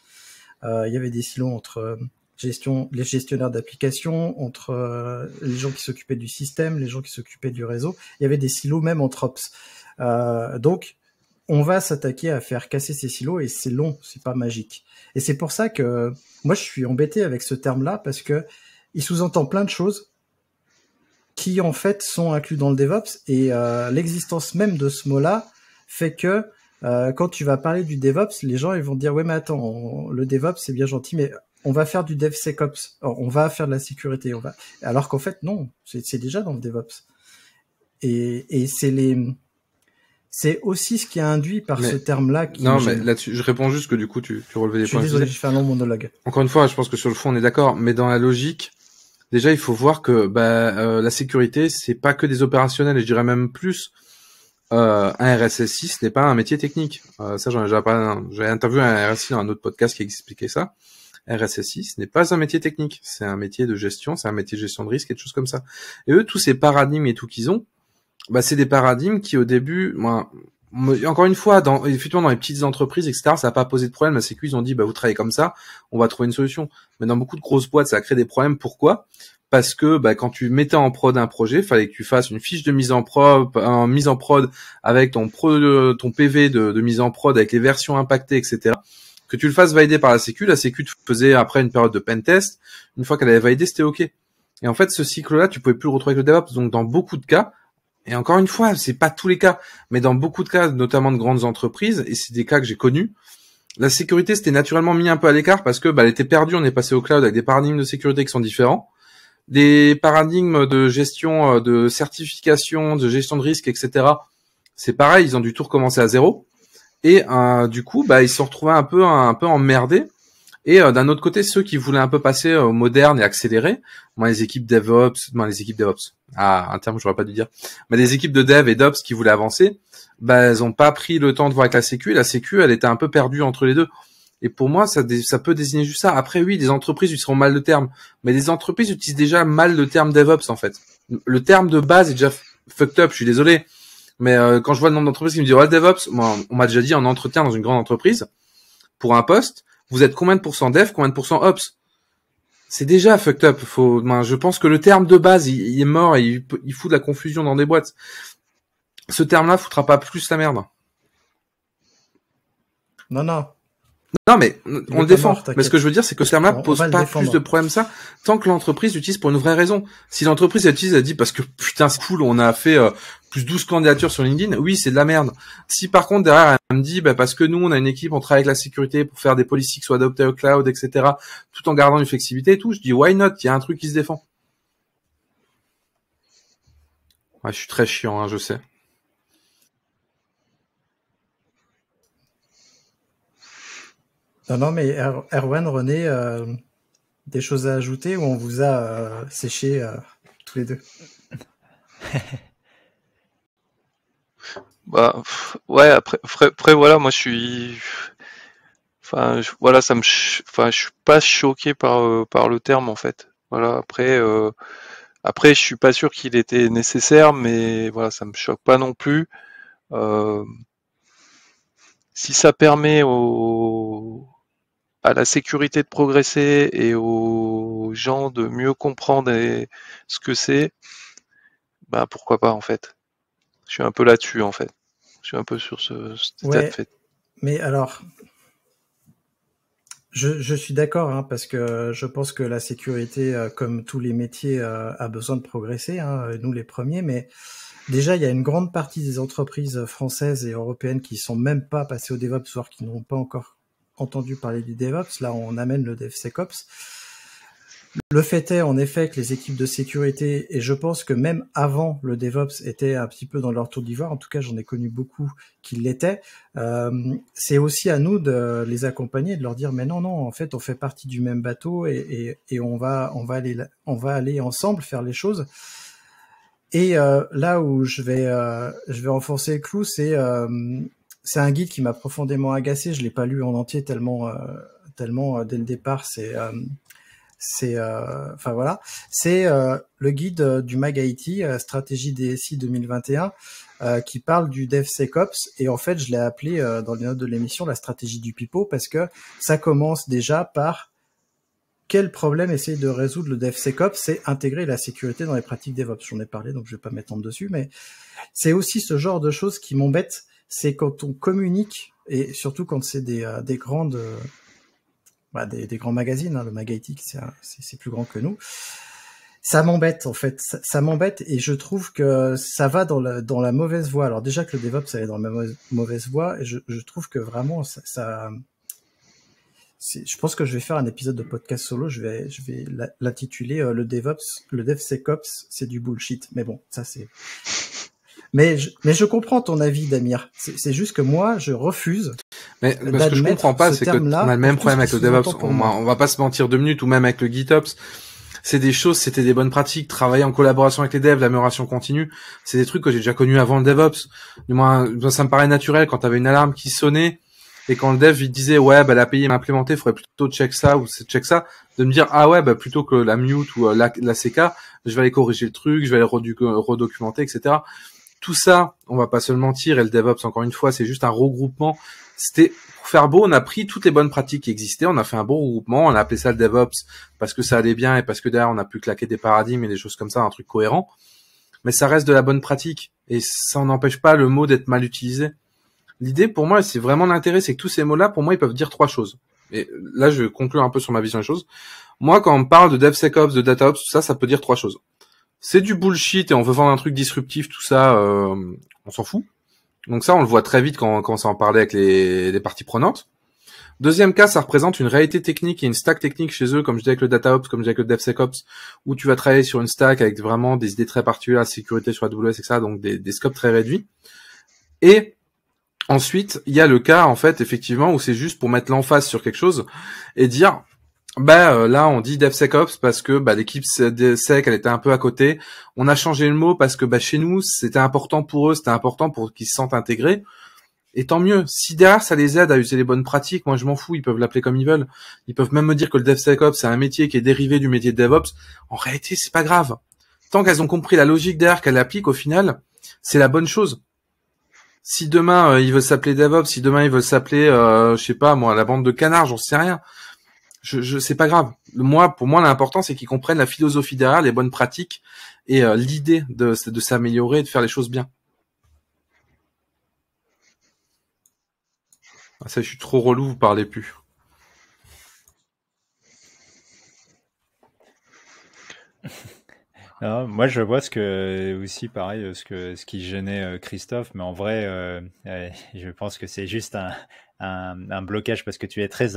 Euh, il y avait des silos entre gestion, les gestionnaires d'applications, entre les gens qui s'occupaient du système, les gens qui s'occupaient du réseau. Il y avait des silos même entre ops. donc, on va s'attaquer à faire casser ces silos et c'est long, c'est pas magique. Et c'est pour ça que moi je suis embêté avec ce terme-là parce que il sous-entend plein de choses qui en fait sont inclus dans le DevOps et euh, l'existence même de ce mot-là fait que euh, quand tu vas parler du DevOps, les gens ils vont dire Oui, mais attends, le DevOps c'est bien gentil mais on va faire du DevSecOps, on va faire de la sécurité, on va alors qu'en fait non, c'est déjà dans le DevOps. Et, c'est les c'est aussi ce qui est induit par ce terme-là. Non, mais là-dessus, je réponds juste que du coup, tu, tu relevais des points. un long monologue. Encore une fois, je pense que sur le fond, on est d'accord, mais dans la logique, déjà il faut voir que bah, euh, la sécurité c'est pas que des opérationnels et je dirais même plus euh, un RSSI ce n'est pas un métier technique euh, ça j'en ai déjà j'ai interviewé un RSSI dans un autre podcast qui expliquait ça RSSI ce n'est pas un métier technique c'est un métier de gestion c'est un métier de gestion de risque et de choses comme ça et eux tous ces paradigmes et tout qu'ils ont bah, c'est des paradigmes qui au début encore une fois, dans, effectivement, dans les petites entreprises, etc., ça n'a pas posé de problème. La Sécu, ils ont dit, bah, vous travaillez comme ça, on va trouver une solution. Mais dans beaucoup de grosses boîtes, ça a créé des problèmes. Pourquoi Parce que bah, quand tu mettais en prod un projet, il fallait que tu fasses une fiche de mise en prod, mise en prod avec ton, euh, ton PV de, mise en prod, avec les versions impactées, etc que tu le fasses valider par la sécu, la sécu te faisait après une période de pen test, une fois qu'elle avait validé, c'était ok. Et en fait, ce cycle-là, tu pouvais plus le retrouver avec le DevOps. Donc, dans beaucoup de cas, et encore une fois, c'est pas tous les cas, mais dans beaucoup de cas, notamment de grandes entreprises, et c'est des cas que j'ai connus, la sécurité s'était naturellement mis un peu à l'écart parce que bah, elle était perdue, on est passé au cloud avec des paradigmes de sécurité qui sont différents, des paradigmes de gestion, euh, de certification, de gestion de risque, etc. C'est pareil, ils ont du tout recommencer à zéro. Et euh, du coup, bah, ils se sont retrouvés un peu, un peu emmerdés et euh, d'un autre côté, ceux qui voulaient un peu passer euh, au moderne et accéléré, moi les équipes DevOps, moi les équipes DevOps, ah, un terme j'aurais pas dû dire, mais les équipes de Dev et d'Ops qui voulaient avancer, bah elles ont pas pris le temps de voir avec la Sécu. la Sécu, elle était un peu perdue entre les deux. Et pour moi, ça, ça peut désigner juste ça. Après, oui, des entreprises seront mal le terme, mais des entreprises utilisent déjà mal le terme DevOps en fait. Le terme de base est déjà fucked up. Je suis désolé. Mais euh, quand je vois le nombre d'entreprises qui me disent ouais DevOps, moi, on m'a déjà dit en entretien dans une grande entreprise pour un poste, vous êtes combien de pourcents dev, combien de pourcents ops C'est déjà fucked up. Faut, ben, je pense que le terme de base, il, est mort et il, il, fout de la confusion dans des boîtes. Ce terme-là foutra pas plus la merde. Non, non. Non, mais on le défend. mais ce que je veux dire, c'est que ce terme pose pas plus de problèmes ça, tant que l'entreprise l'utilise pour une vraie raison. Si l'entreprise l'utilise, elle dit parce que putain, c'est cool, on a fait euh, plus 12 candidatures sur LinkedIn, oui, c'est de la merde. Si par contre, derrière, elle me dit, bah, parce que nous, on a une équipe, on travaille avec la sécurité pour faire des politiques qui soient adoptées au cloud, etc., tout en gardant une flexibilité et tout, je dis, why not? Il y a un truc qui se défend. je suis très chiant, hein, je sais. Non, non, mais er-, Erwan, René, euh, des choses à ajouter ou on vous a euh, séché euh, tous les deux *laughs* bah, ouais, après, voilà, moi je suis, enfin je, voilà, ça me, je suis pas choqué par par le terme en fait. Voilà, après après je suis pas sûr qu'il était nécessaire, mais voilà, ça me choque pas non plus. si ça permet aux à la sécurité de progresser et aux gens de mieux comprendre ce que c'est, bah pourquoi pas en fait. Je suis un peu là-dessus en fait. Je suis un peu sur ce, cet fait. Mais alors, je, suis d'accord hein, parce que je pense que la sécurité, euh, comme tous les métiers, euh, a besoin de progresser, hein, nous les premiers, mais Déjà, il y a une grande partie des entreprises françaises et européennes qui ne sont même pas passées au DevOps, voire qui n'ont pas encore entendu parler du DevOps, là on amène le DevSecOps. Le fait est en effet que les équipes de sécurité, et je pense que même avant le DevOps était un petit peu dans leur tour d'ivoire, en tout cas j'en ai connu beaucoup qui l'étaient, euh, c'est aussi à nous de les accompagner, de leur dire mais non, non, en fait on fait partie du même bateau et, et, et on, va, on, va aller, on va aller ensemble faire les choses. Et euh, là où je vais, euh, je vais renforcer le clou, c'est euh, c'est un guide qui m'a profondément agacé. Je l'ai pas lu en entier tellement, euh, tellement euh, dès le départ. C'est, euh, c'est, enfin voilà, c'est le guide du MAGIT, stratégie DSI 2021, qui parle du DevSecOps. Et en fait, je l'ai appelé dans les notes de l'émission la stratégie du pipeau parce que ça commence déjà par quel problème essayer de résoudre le DevSecOps C'est intégrer la sécurité dans les pratiques DevOps. J'en ai parlé, donc je vais pas m'étendre dessus, mais c'est aussi ce genre de choses qui m'embête c'est quand on communique et surtout quand c'est des, euh, des grandes euh, bah, des, grands magazines, hein. le Magazine c'est plus grand que nous. Ça m'embête en fait, ça, m'embête et je trouve que ça va dans la, dans la mauvaise voie. Alors déjà que le DevOps ça va dans la mauvaise voie et je, trouve que vraiment ça, je pense que je vais faire un épisode de podcast solo. Je vais, je vais l'intituler euh, le DevOps, le DevSecOps, c'est du bullshit. Mais bon, ça c'est, mais je, mais je comprends ton avis, Damir. C'est juste que moi, je refuse. Mais euh, ce que je comprends pas, c'est que on a le même problème avec le DevOps. On, on, va pas se mentir deux minutes, ou même avec le GitOps. C'est des choses, c'était des bonnes pratiques. Travailler en collaboration avec les devs, l'amélioration continue, c'est des trucs que j'ai déjà connus avant le DevOps. Du moins, ça me paraît naturel quand tu avais une alarme qui sonnait et quand le dev il disait ouais bah l'API est implémentée, il faudrait plutôt check ça ou check ça, de me dire ah ouais bah plutôt que la mute ou euh, la, la CK, je vais aller corriger le truc, je vais aller redocumenter, etc. Tout ça, on va pas seulement le mentir, et le DevOps, encore une fois, c'est juste un regroupement. C'était pour faire beau, on a pris toutes les bonnes pratiques qui existaient, on a fait un bon regroupement, on a appelé ça le DevOps parce que ça allait bien et parce que derrière on a pu claquer des paradigmes et des choses comme ça, un truc cohérent. Mais ça reste de la bonne pratique et ça n'empêche pas le mot d'être mal utilisé. L'idée pour moi, c'est vraiment l'intérêt, c'est que tous ces mots-là, pour moi, ils peuvent dire trois choses. Et là, je vais conclure un peu sur ma vision des choses. Moi, quand on parle de DevSecOps, de DataOps, tout ça, ça peut dire trois choses c'est du bullshit et on veut vendre un truc disruptif, tout ça, euh, on s'en fout. Donc ça, on le voit très vite quand on commence à en parler avec les, parties prenantes. Deuxième cas, ça représente une réalité technique et une stack technique chez eux, comme je dis avec le DataOps, comme je dis avec le DevSecOps, où tu vas travailler sur une stack avec vraiment des idées très particulières, sécurité sur AWS, ça, donc des, des scopes très réduits. Et ensuite, il y a le cas, en fait, effectivement, où c'est juste pour mettre l'emphase sur quelque chose et dire, bah euh, là on dit DevSecOps parce que bah, l'équipe DevSec elle était un peu à côté. On a changé le mot parce que bah, chez nous c'était important pour eux, c'était important pour qu'ils se sentent intégrés. Et tant mieux. Si derrière ça les aide à user les bonnes pratiques, moi je m'en fous, ils peuvent l'appeler comme ils veulent. Ils peuvent même me dire que le DevSecOps c'est un métier qui est dérivé du métier de DevOps. En réalité c'est pas grave. Tant qu'elles ont compris la logique derrière qu'elles appliquent, au final, c'est la bonne chose si demain euh, ils veulent s'appeler DevOps, si demain ils veulent s'appeler, euh, je sais pas moi, la bande de canards, j'en sais rien je, je c'est pas grave. Moi, pour moi, l'important c'est qu'ils comprennent la philosophie derrière, les bonnes pratiques et euh, l'idée de, s'améliorer et de faire les choses bien. Ah, ça, je suis trop relou, vous parlez plus. *laughs* moi, je vois ce que aussi pareil, euh, ce que ce qui gênait euh, Christophe, mais en vrai, *laughs* je pense que c'est juste un, un, blocage parce que tu es très,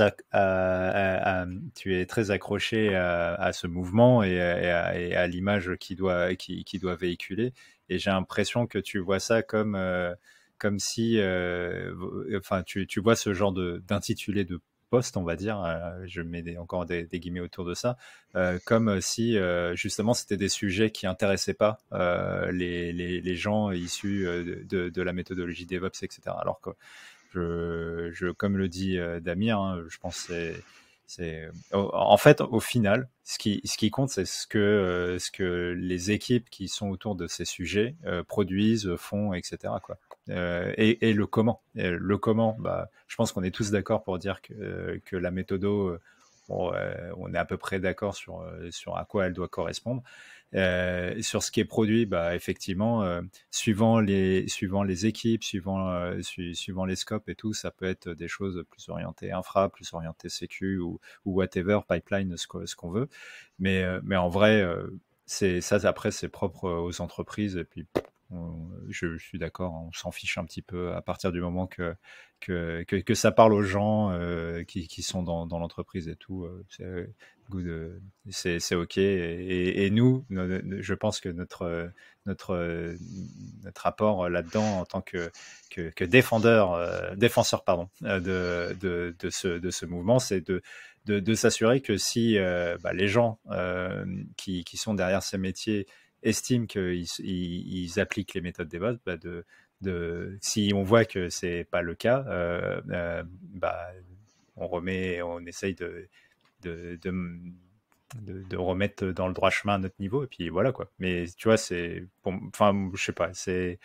tu es très accroché euh, à, ce mouvement et, à, l'image qui doit, qui, qui doit véhiculer. Et j'ai l'impression que tu vois ça comme, euh, comme si, euh, enfin, tu, tu, vois ce genre d'intitulé de, poste, on va dire, je mets encore des, guillemets autour de ça, comme si justement c'était des sujets qui intéressaient pas les, les, les, gens issus de, de, la méthodologie DevOps, etc. Alors que je, je, comme le dit euh, Damir, hein, je pense que c'est. En fait, au final, ce qui, ce qui compte, c'est ce que, euh, ce que les équipes qui sont autour de ces sujets euh, produisent, font, etc. Quoi. et, le comment. le comment, bah, je pense qu'on est tous d'accord pour dire que, la méthode, on est à peu près d'accord sur, sur à quoi elle doit correspondre. Euh, sur ce qui est produit, bah, effectivement, euh, suivant, les, suivant les équipes, suivant, euh, suivant les scopes et tout, ça peut être des choses plus orientées infra, plus orientées sécu ou, whatever, pipeline, ce, qu'on veut. Mais, mais en vrai, c'est ça, après, c'est propre aux entreprises. Et puis, je, suis d'accord, on s'en fiche un petit peu à partir du moment que, que, ça parle aux gens euh, qui, qui, sont dans, l'entreprise et tout. Euh, euh, c'est OK. Et, nous, je pense que notre, notre, notre rapport là-dedans en tant que, que, défendeur, défenseur pardon, de, de, de, ce, de ce mouvement, c'est de, de, s'assurer que si bah, les gens qui, qui sont derrière ces métiers estiment qu'ils appliquent les méthodes des bases, bah, si on voit que c'est pas le cas, euh, euh, bah, on remet, on essaye de, remettre dans le droit chemin notre niveau, et puis voilà quoi. Mais tu vois, c'est, enfin, je sais pas, c'est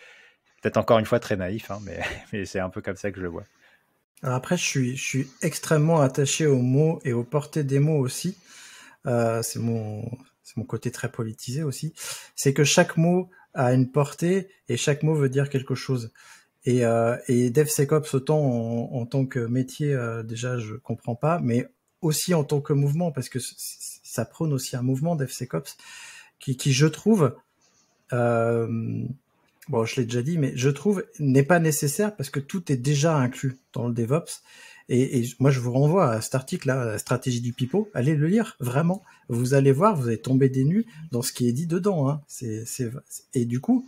peut-être encore une fois très naïf, hein, *laughs* mais, c'est un peu comme ça que je le vois. après, je suis, extrêmement attaché aux mots et aux portées des mots aussi. Euh, c'est mon, c'est mon côté très politisé aussi, c'est que chaque mot a une portée et chaque mot veut dire quelque chose. Et, euh, et DevSecOps, autant en, tant que métier, euh, déjà, je comprends pas, mais aussi en tant que mouvement, parce que ça prône aussi un mouvement DevSecOps qui, qui je trouve, euh, bon, je l'ai déjà dit, mais je trouve n'est pas nécessaire parce que tout est déjà inclus dans le DevOps et, moi, je vous renvoie à cet article-là, la stratégie du pipeau. Allez le lire, vraiment. Vous allez voir, vous allez tomber des nues dans ce qui est dit dedans. Hein. C'est, Et du coup,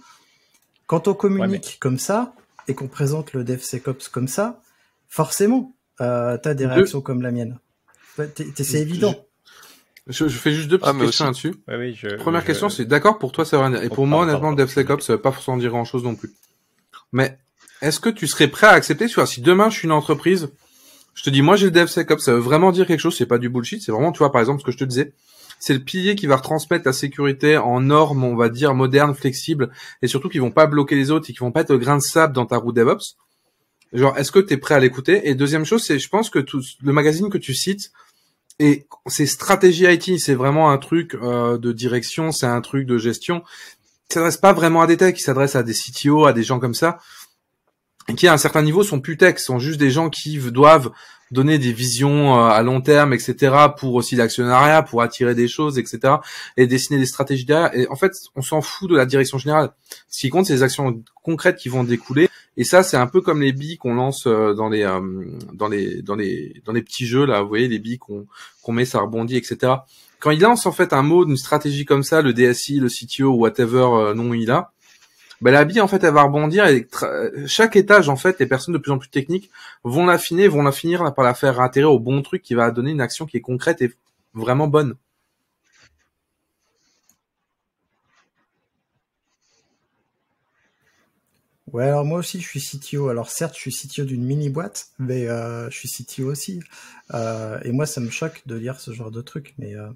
quand on communique comme ça et qu'on présente le DevSecOps comme ça, forcément, euh, tu as des réactions comme la mienne. C'est évident. Je, fais juste deux ah, petites questions là-dessus. Première question, c'est d'accord pour toi, c'est rien. Et pour moi, honnêtement, le DevSecOps, ça euh, va pas forcément dire grand-chose non plus. Mais est-ce que tu serais prêt à accepter, si demain je suis une entreprise je te dis, moi j'ai le DevSecOps, ça veut vraiment dire quelque chose, c'est pas du bullshit, c'est vraiment, tu vois, par exemple, ce que je te disais, c'est le pilier qui va retransmettre la sécurité en normes, on va dire, modernes, flexibles, et surtout qui vont pas bloquer les autres et qui vont pas être le grain de sable dans ta roue DevOps. Genre, est-ce que tu es prêt à l'écouter Et deuxième chose, c'est, je pense que tout, le magazine que tu cites, et c'est stratégie IT, c'est vraiment un truc euh, de direction, c'est un truc de gestion, ne s'adresse pas vraiment à des techs, qui s'adresse à des CTO, à des gens comme ça qui à un certain niveau sont putex, sont juste des gens qui doivent donner des visions euh, à long terme, etc., pour aussi l'actionnariat, pour attirer des choses, etc., et dessiner des stratégies derrière. Et en fait, on s'en fout de la direction générale. Ce qui compte, c'est les actions concrètes qui vont découler. Et ça, c'est un peu comme les billes qu'on lance euh, dans les, euh, dans les, dans les, dans les petits jeux, là. Vous voyez, les billes qu'on, qu'on met, ça rebondit, etc. Quand il lance, en fait, un mot d'une stratégie comme ça, le DSI, le CTO, whatever nom il a, bah, la bille en fait elle va rebondir et chaque étage en fait les personnes de plus en plus techniques vont l'affiner, vont la finir par la faire atterrir au bon truc qui va donner une action qui est concrète et vraiment bonne. Ouais, alors moi aussi, je suis CTO. Alors certes, je suis CTO d'une mini-boîte, mais euh, je suis CTO aussi. Euh, et moi, ça me choque de lire ce genre de truc. Mais euh,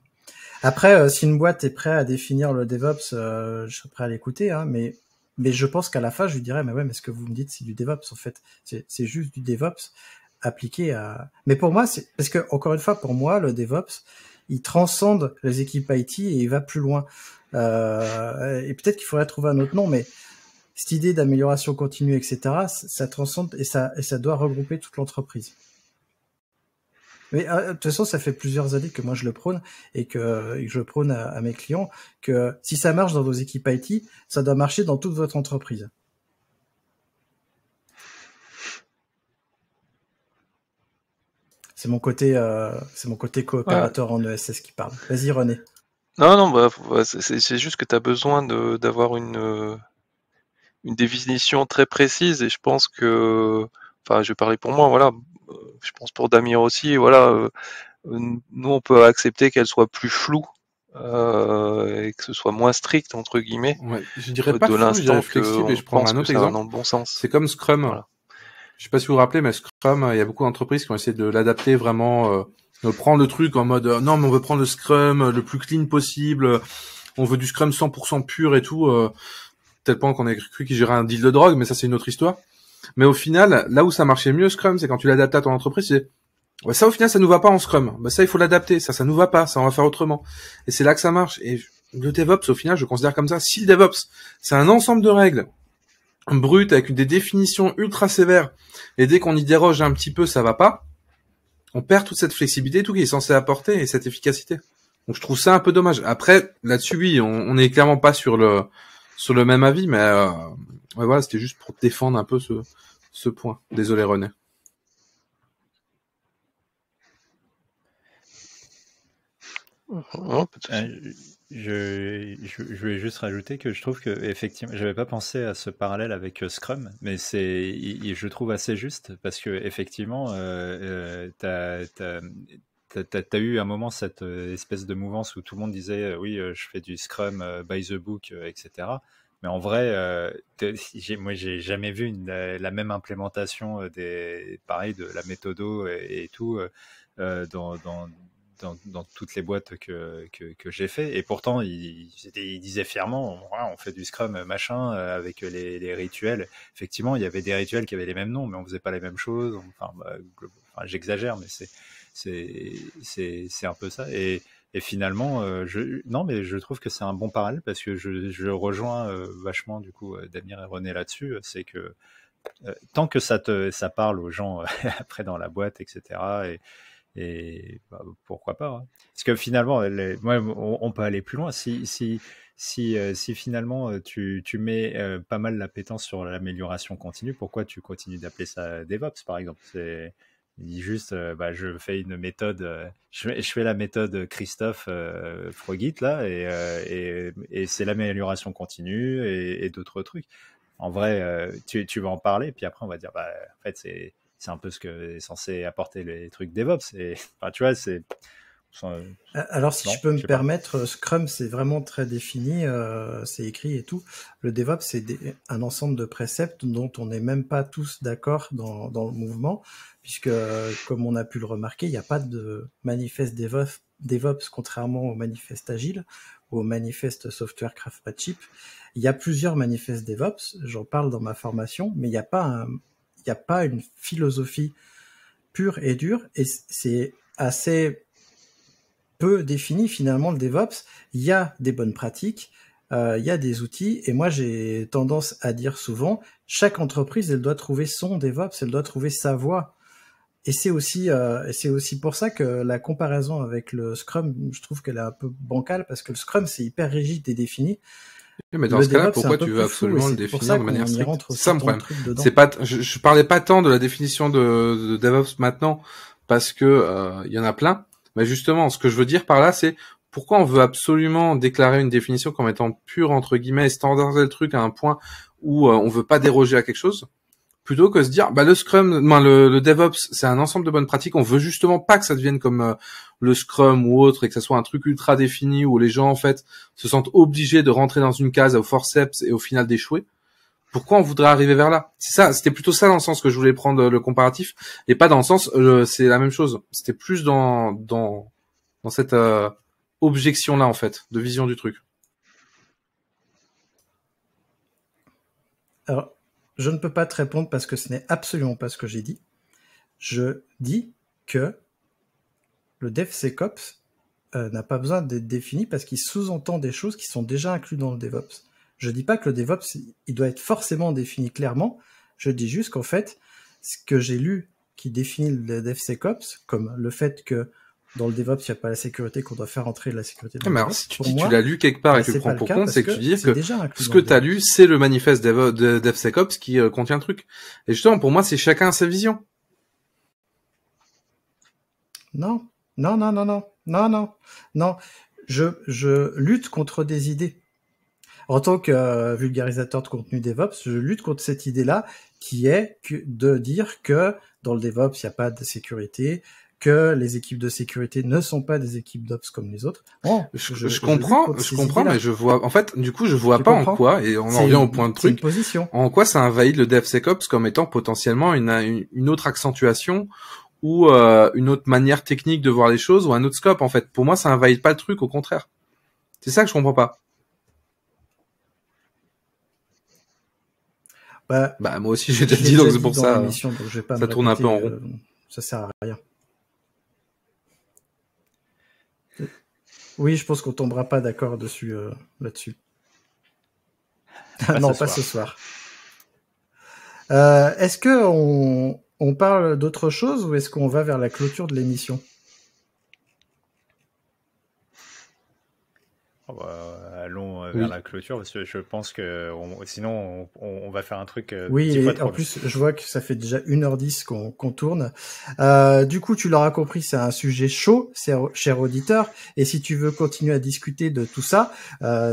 Après, euh, si une boîte est prête à définir le DevOps, je serais prêt à l'écouter. Hein, mais mais je pense qu'à la fin, je lui dirais, mais ouais, mais ce que vous me dites, c'est du DevOps, en fait. C'est juste du DevOps appliqué à... Mais pour moi, c'est... Parce que, encore une fois, pour moi, le DevOps, il transcende les équipes IT et il va plus loin. Euh, et peut-être qu'il faudrait trouver un autre nom, mais cette idée d'amélioration continue, etc., ça transcende et ça, et ça doit regrouper toute l'entreprise. Mais euh, de toute façon, ça fait plusieurs années que moi je le prône et que, je prône à, mes clients que si ça marche dans vos équipes IT, ça doit marcher dans toute votre entreprise. C'est mon côté, euh, c'est mon côté coopérateur en ESS qui parle. Vas-y, René. Non, non, bah, bah, c'est juste que tu as besoin d'avoir une, une définition très précise et je pense que, enfin, je vais parler pour moi, voilà, euh, je pense pour Damir aussi, voilà, euh, nous on peut accepter qu'elle soit plus floue euh, et que ce soit moins strict entre guillemets. Ouais, je dirais euh, pas de l'instant flexible. je prends un autre Bon sens. C'est comme Scrum. Voilà. Je sais pas si vous vous rappelez, mais Scrum, il y a beaucoup d'entreprises qui ont essayé de l'adapter vraiment, de prendre le truc en mode non, mais on veut prendre le Scrum le plus clean possible. On veut du Scrum 100% pur et tout. Tellement qu'on a cru qu'il gérait un deal de drogue, mais ça c'est une autre histoire. Mais au final, là où ça marchait mieux Scrum, c'est quand tu l'adaptes à ton entreprise, c'est bah, ça au final ça nous va pas en Scrum. Bah ça il faut l'adapter, ça ça nous va pas, ça on va faire autrement. Et c'est là que ça marche. Et le DevOps au final, je considère comme ça, si le DevOps, c'est un ensemble de règles brutes avec des définitions ultra sévères et dès qu'on y déroge un petit peu, ça va pas. On perd toute cette flexibilité, tout ce qui est censé apporter et cette efficacité. Donc je trouve ça un peu dommage. Après, là-dessus, oui, on n'est clairement pas sur le sur le même avis, mais euh, ouais, voilà, c'était juste pour défendre un peu ce, point. Désolé René. Oh, je, je, juste rajouter que je trouve que effectivement, j'avais pas pensé à ce parallèle avec euh, Scrum, mais c'est, je trouve assez juste parce que effectivement, euh, euh as eu un moment cette euh, espèce de mouvance où tout le monde disait oui, je fais du Scrum by the book, etc. Mais en vrai, euh, moi, j'ai jamais vu une, euh, la, même implémentation euh, des, pareil, de la méthodo et, et tout euh, euh, dans, dans, dans, dans, toutes les boîtes que, que, que j'ai fait. Et pourtant, il, il disait fièrement, on, fait du Scrum machin avec les, les, rituels. Effectivement, il y avait des rituels qui avaient les mêmes noms, mais on faisait pas les mêmes choses. Enfin, bah, j'exagère, mais c'est c'est un peu ça. Et et finalement, euh, je, non, mais je trouve que c'est un bon parallèle parce que je, rejoins euh, vachement du coup euh, Damien et René là-dessus. C'est que tant que ça te, ça parle aux gens *laughs* après dans la boîte, etc. Et, et bah, pourquoi pas hein. Parce que finalement, on, peut aller plus loin. Si si si, si finalement tu, tu mets pas mal pétence sur l'amélioration continue, pourquoi tu continues d'appeler ça DevOps par exemple C'est il dit juste, euh, bah, je fais une méthode, euh, je, fais la méthode Christophe euh, là, euh, et, c'est l'amélioration continue et, d'autres trucs. En vrai, tu, vas en parler, puis après, on va dire, bah, en fait, c'est, un peu ce que est censé apporter les trucs DevOps. tu vois, c'est. Alors, si je peux me permettre, Scrum, c'est vraiment très défini, c'est écrit et tout. Le DevOps, c'est un ensemble de préceptes dont on n'est même pas tous d'accord dans, le mouvement puisque, comme on a pu le remarquer, il n'y a pas de manifeste DevOps, contrairement au manifeste Agile ou au manifeste Software Craftsmanship. Il y a plusieurs manifestes DevOps, j'en parle dans ma formation, mais il n'y a, pas une philosophie pure et dure, et c'est assez peu défini finalement le DevOps. Il y a des bonnes pratiques, euh, il y a des outils, et moi j'ai tendance à dire souvent, chaque entreprise, elle doit trouver son DevOps, elle doit trouver sa voie et c'est aussi, euh, c'est aussi pour ça que la comparaison avec le Scrum, je trouve qu'elle est un peu bancale parce que le Scrum c'est hyper rigide et défini. mais dans ce cas-là, pourquoi tu veux absolument le définir de manière stricte C'est problème. C'est pas, je, je, parlais pas tant de la définition de, de DevOps maintenant parce que euh, il y en a plein. Mais justement, ce que je veux dire par là, c'est pourquoi on veut absolument déclarer une définition comme étant pure entre guillemets, standardiser le truc à un point où euh, on veut pas déroger à quelque chose plutôt que se dire bah le Scrum, le, DevOps, c'est un ensemble de bonnes pratiques. On veut justement pas que ça devienne comme euh, le Scrum ou autre et que ça soit un truc ultra défini où les gens en fait se sentent obligés de rentrer dans une case au forceps et au final d'échouer. Pourquoi on voudrait arriver vers là C'est ça, c'était plutôt ça dans le sens que je voulais prendre le comparatif et pas dans le sens euh, c'est la même chose. C'était plus dans dans dans cette euh, objection là en fait de vision du truc. Alors je ne peux pas te répondre parce que ce n'est absolument pas ce que j'ai dit. Je dis que le DevSecOps euh, n'a pas besoin d'être défini parce qu'il sous-entend des choses qui sont déjà incluses dans le DevOps. Je ne dis pas que le DevOps, il doit être forcément défini clairement. Je dis juste qu'en fait, ce que j'ai lu qui définit le DevSecOps, comme le fait que dans le DevOps, il n'y a pas la sécurité qu'on doit faire entrer la sécurité. Ah, mais si tu, l'as lu quelque part et bah, tu le prends pour compte, c'est que, tu dis que ce que tu as lu, c'est le manifeste DevSecOps qui euh, contient un truc. Et justement, pour moi, c'est chacun sa vision. Non, non, non, non, non, non, non, non. Je, lutte contre des idées. En tant que euh, vulgarisateur de contenu DevOps, je lutte contre cette idée-là qui est de dire que dans le DevOps, il n'y a pas de sécurité, que les équipes de sécurité ne sont pas des équipes d'ops comme les autres. Oh, je, comprends, je, comprends, mais je vois. En fait, du coup, je vois pas en quoi, et on en revient au point de truc. position. En quoi ça invalide le DevSecOps comme étant potentiellement une, une, autre accentuation ou euh, une autre manière technique de voir les choses ou un autre scope en fait. Pour moi, ça invalide pas le truc, au contraire. C'est ça que je comprends pas. Bah, bah moi aussi j'ai déjà dit donc c'est pour ça. ça tourne un peu en euh, rond. ça sert à rien. Oui, je pense qu'on tombera pas d'accord dessus euh, là-dessus. *laughs* non, pas ce soir. Euh, est-ce que on, parle d'autre chose ou est-ce qu'on va vers la clôture de l'émission Oh, bah, allons euh, vers la clôture parce que je pense que sinon on, va faire un truc. Euh, oui, en plus je vois que ça fait déjà 1h10 qu'on tourne. Euh, du coup, tu l'auras compris, c'est un sujet chaud, cher auditeur. Et si tu veux continuer à discuter de tout ça,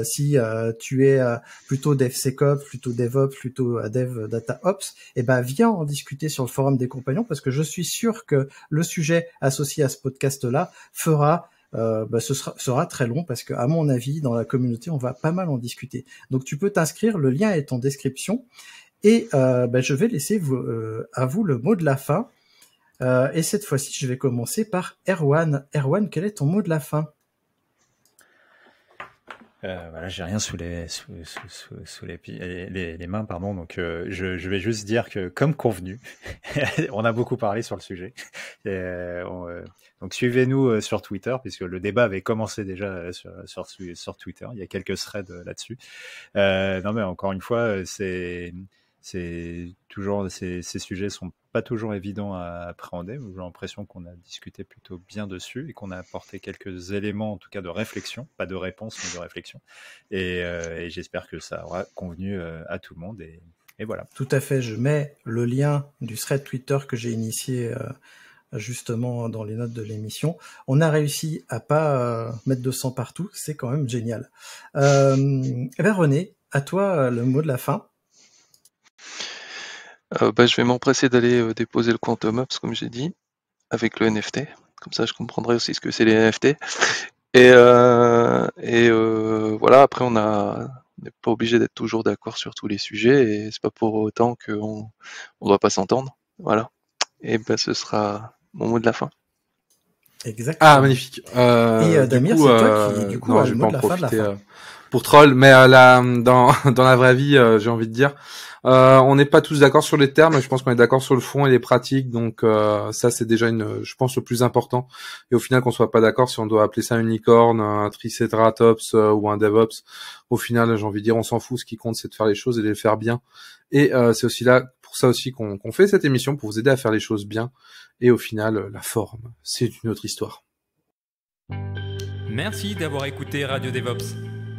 si tu es plutôt DevSecOps, plutôt DevOps, plutôt Dev Data Ops, eh ben viens en discuter sur le forum des compagnons parce que je suis sûr que le sujet associé à ce podcast-là fera euh, bah, ce sera, sera, très long parce que, à mon avis, dans la communauté, on va pas mal en discuter. Donc, tu peux t'inscrire. Le lien est en description. Et euh, bah, je vais laisser euh, à vous le mot de la fin. et cette fois-ci, je vais commencer par Erwan. Erwan, quel est ton mot de la fin euh, voilà, j'ai rien sous les sous, sous, sous, les, les, mains, pardon. Donc, euh, je, je, vais juste dire que, comme convenu, *laughs* on a beaucoup parlé sur le sujet. Euh, euh, donc, suivez-nous sur Twitter, puisque le débat avait commencé déjà sur, sur, sur Twitter. Il y a quelques threads là-dessus. non, mais encore une fois, c'est c'est toujours ces, sujets sont pas toujours évidents à appréhender. J'ai l'impression qu'on a discuté plutôt bien dessus et qu'on a apporté quelques éléments, en tout cas de réflexion, pas de réponse, mais de réflexion. Et, euh, j'espère que ça aura convenu euh, à tout le monde. Et, voilà. Tout à fait. Je mets le lien du thread Twitter que j'ai initié. Euh, justement dans les notes de l'émission, on a réussi à pas mettre de sang partout, c'est quand même génial. Euh, eh ben, René, à toi le mot de la fin. Euh, bah, je vais m'empresser d'aller euh, déposer le Quantum Ops, comme j'ai dit, avec le NFT. Comme ça, je comprendrai aussi ce que c'est les NFT. Et, euh, et voilà, après, on n'est pas obligé d'être toujours d'accord sur tous les sujets, et c'est pas pour autant qu'on ne doit pas s'entendre. Voilà. Et ben, ce sera mon mot de la fin. Exactement. Ah, magnifique. et Damien, c'est toi qui, du coup, a le mot de la fin pour troll, mais euh, la, dans, *laughs* dans la vraie vie, euh, j'ai envie de dire, euh, on n'est pas tous d'accord sur les termes, je pense qu'on est d'accord sur le fond et les pratiques, donc euh, ça c'est déjà une, je pense le plus important. Et au final, qu'on soit pas d'accord, si on doit appeler ça un licorne, un triceratops ou un DevOps, au final, j'ai envie de dire, on s'en fout. Ce qui compte, c'est de faire les choses et de les faire bien. Et c'est aussi là pour ça aussi qu'on fait cette émission pour vous aider à faire les choses bien. Et au final, la forme, c'est une autre histoire. Merci d'avoir écouté Radio DevOps.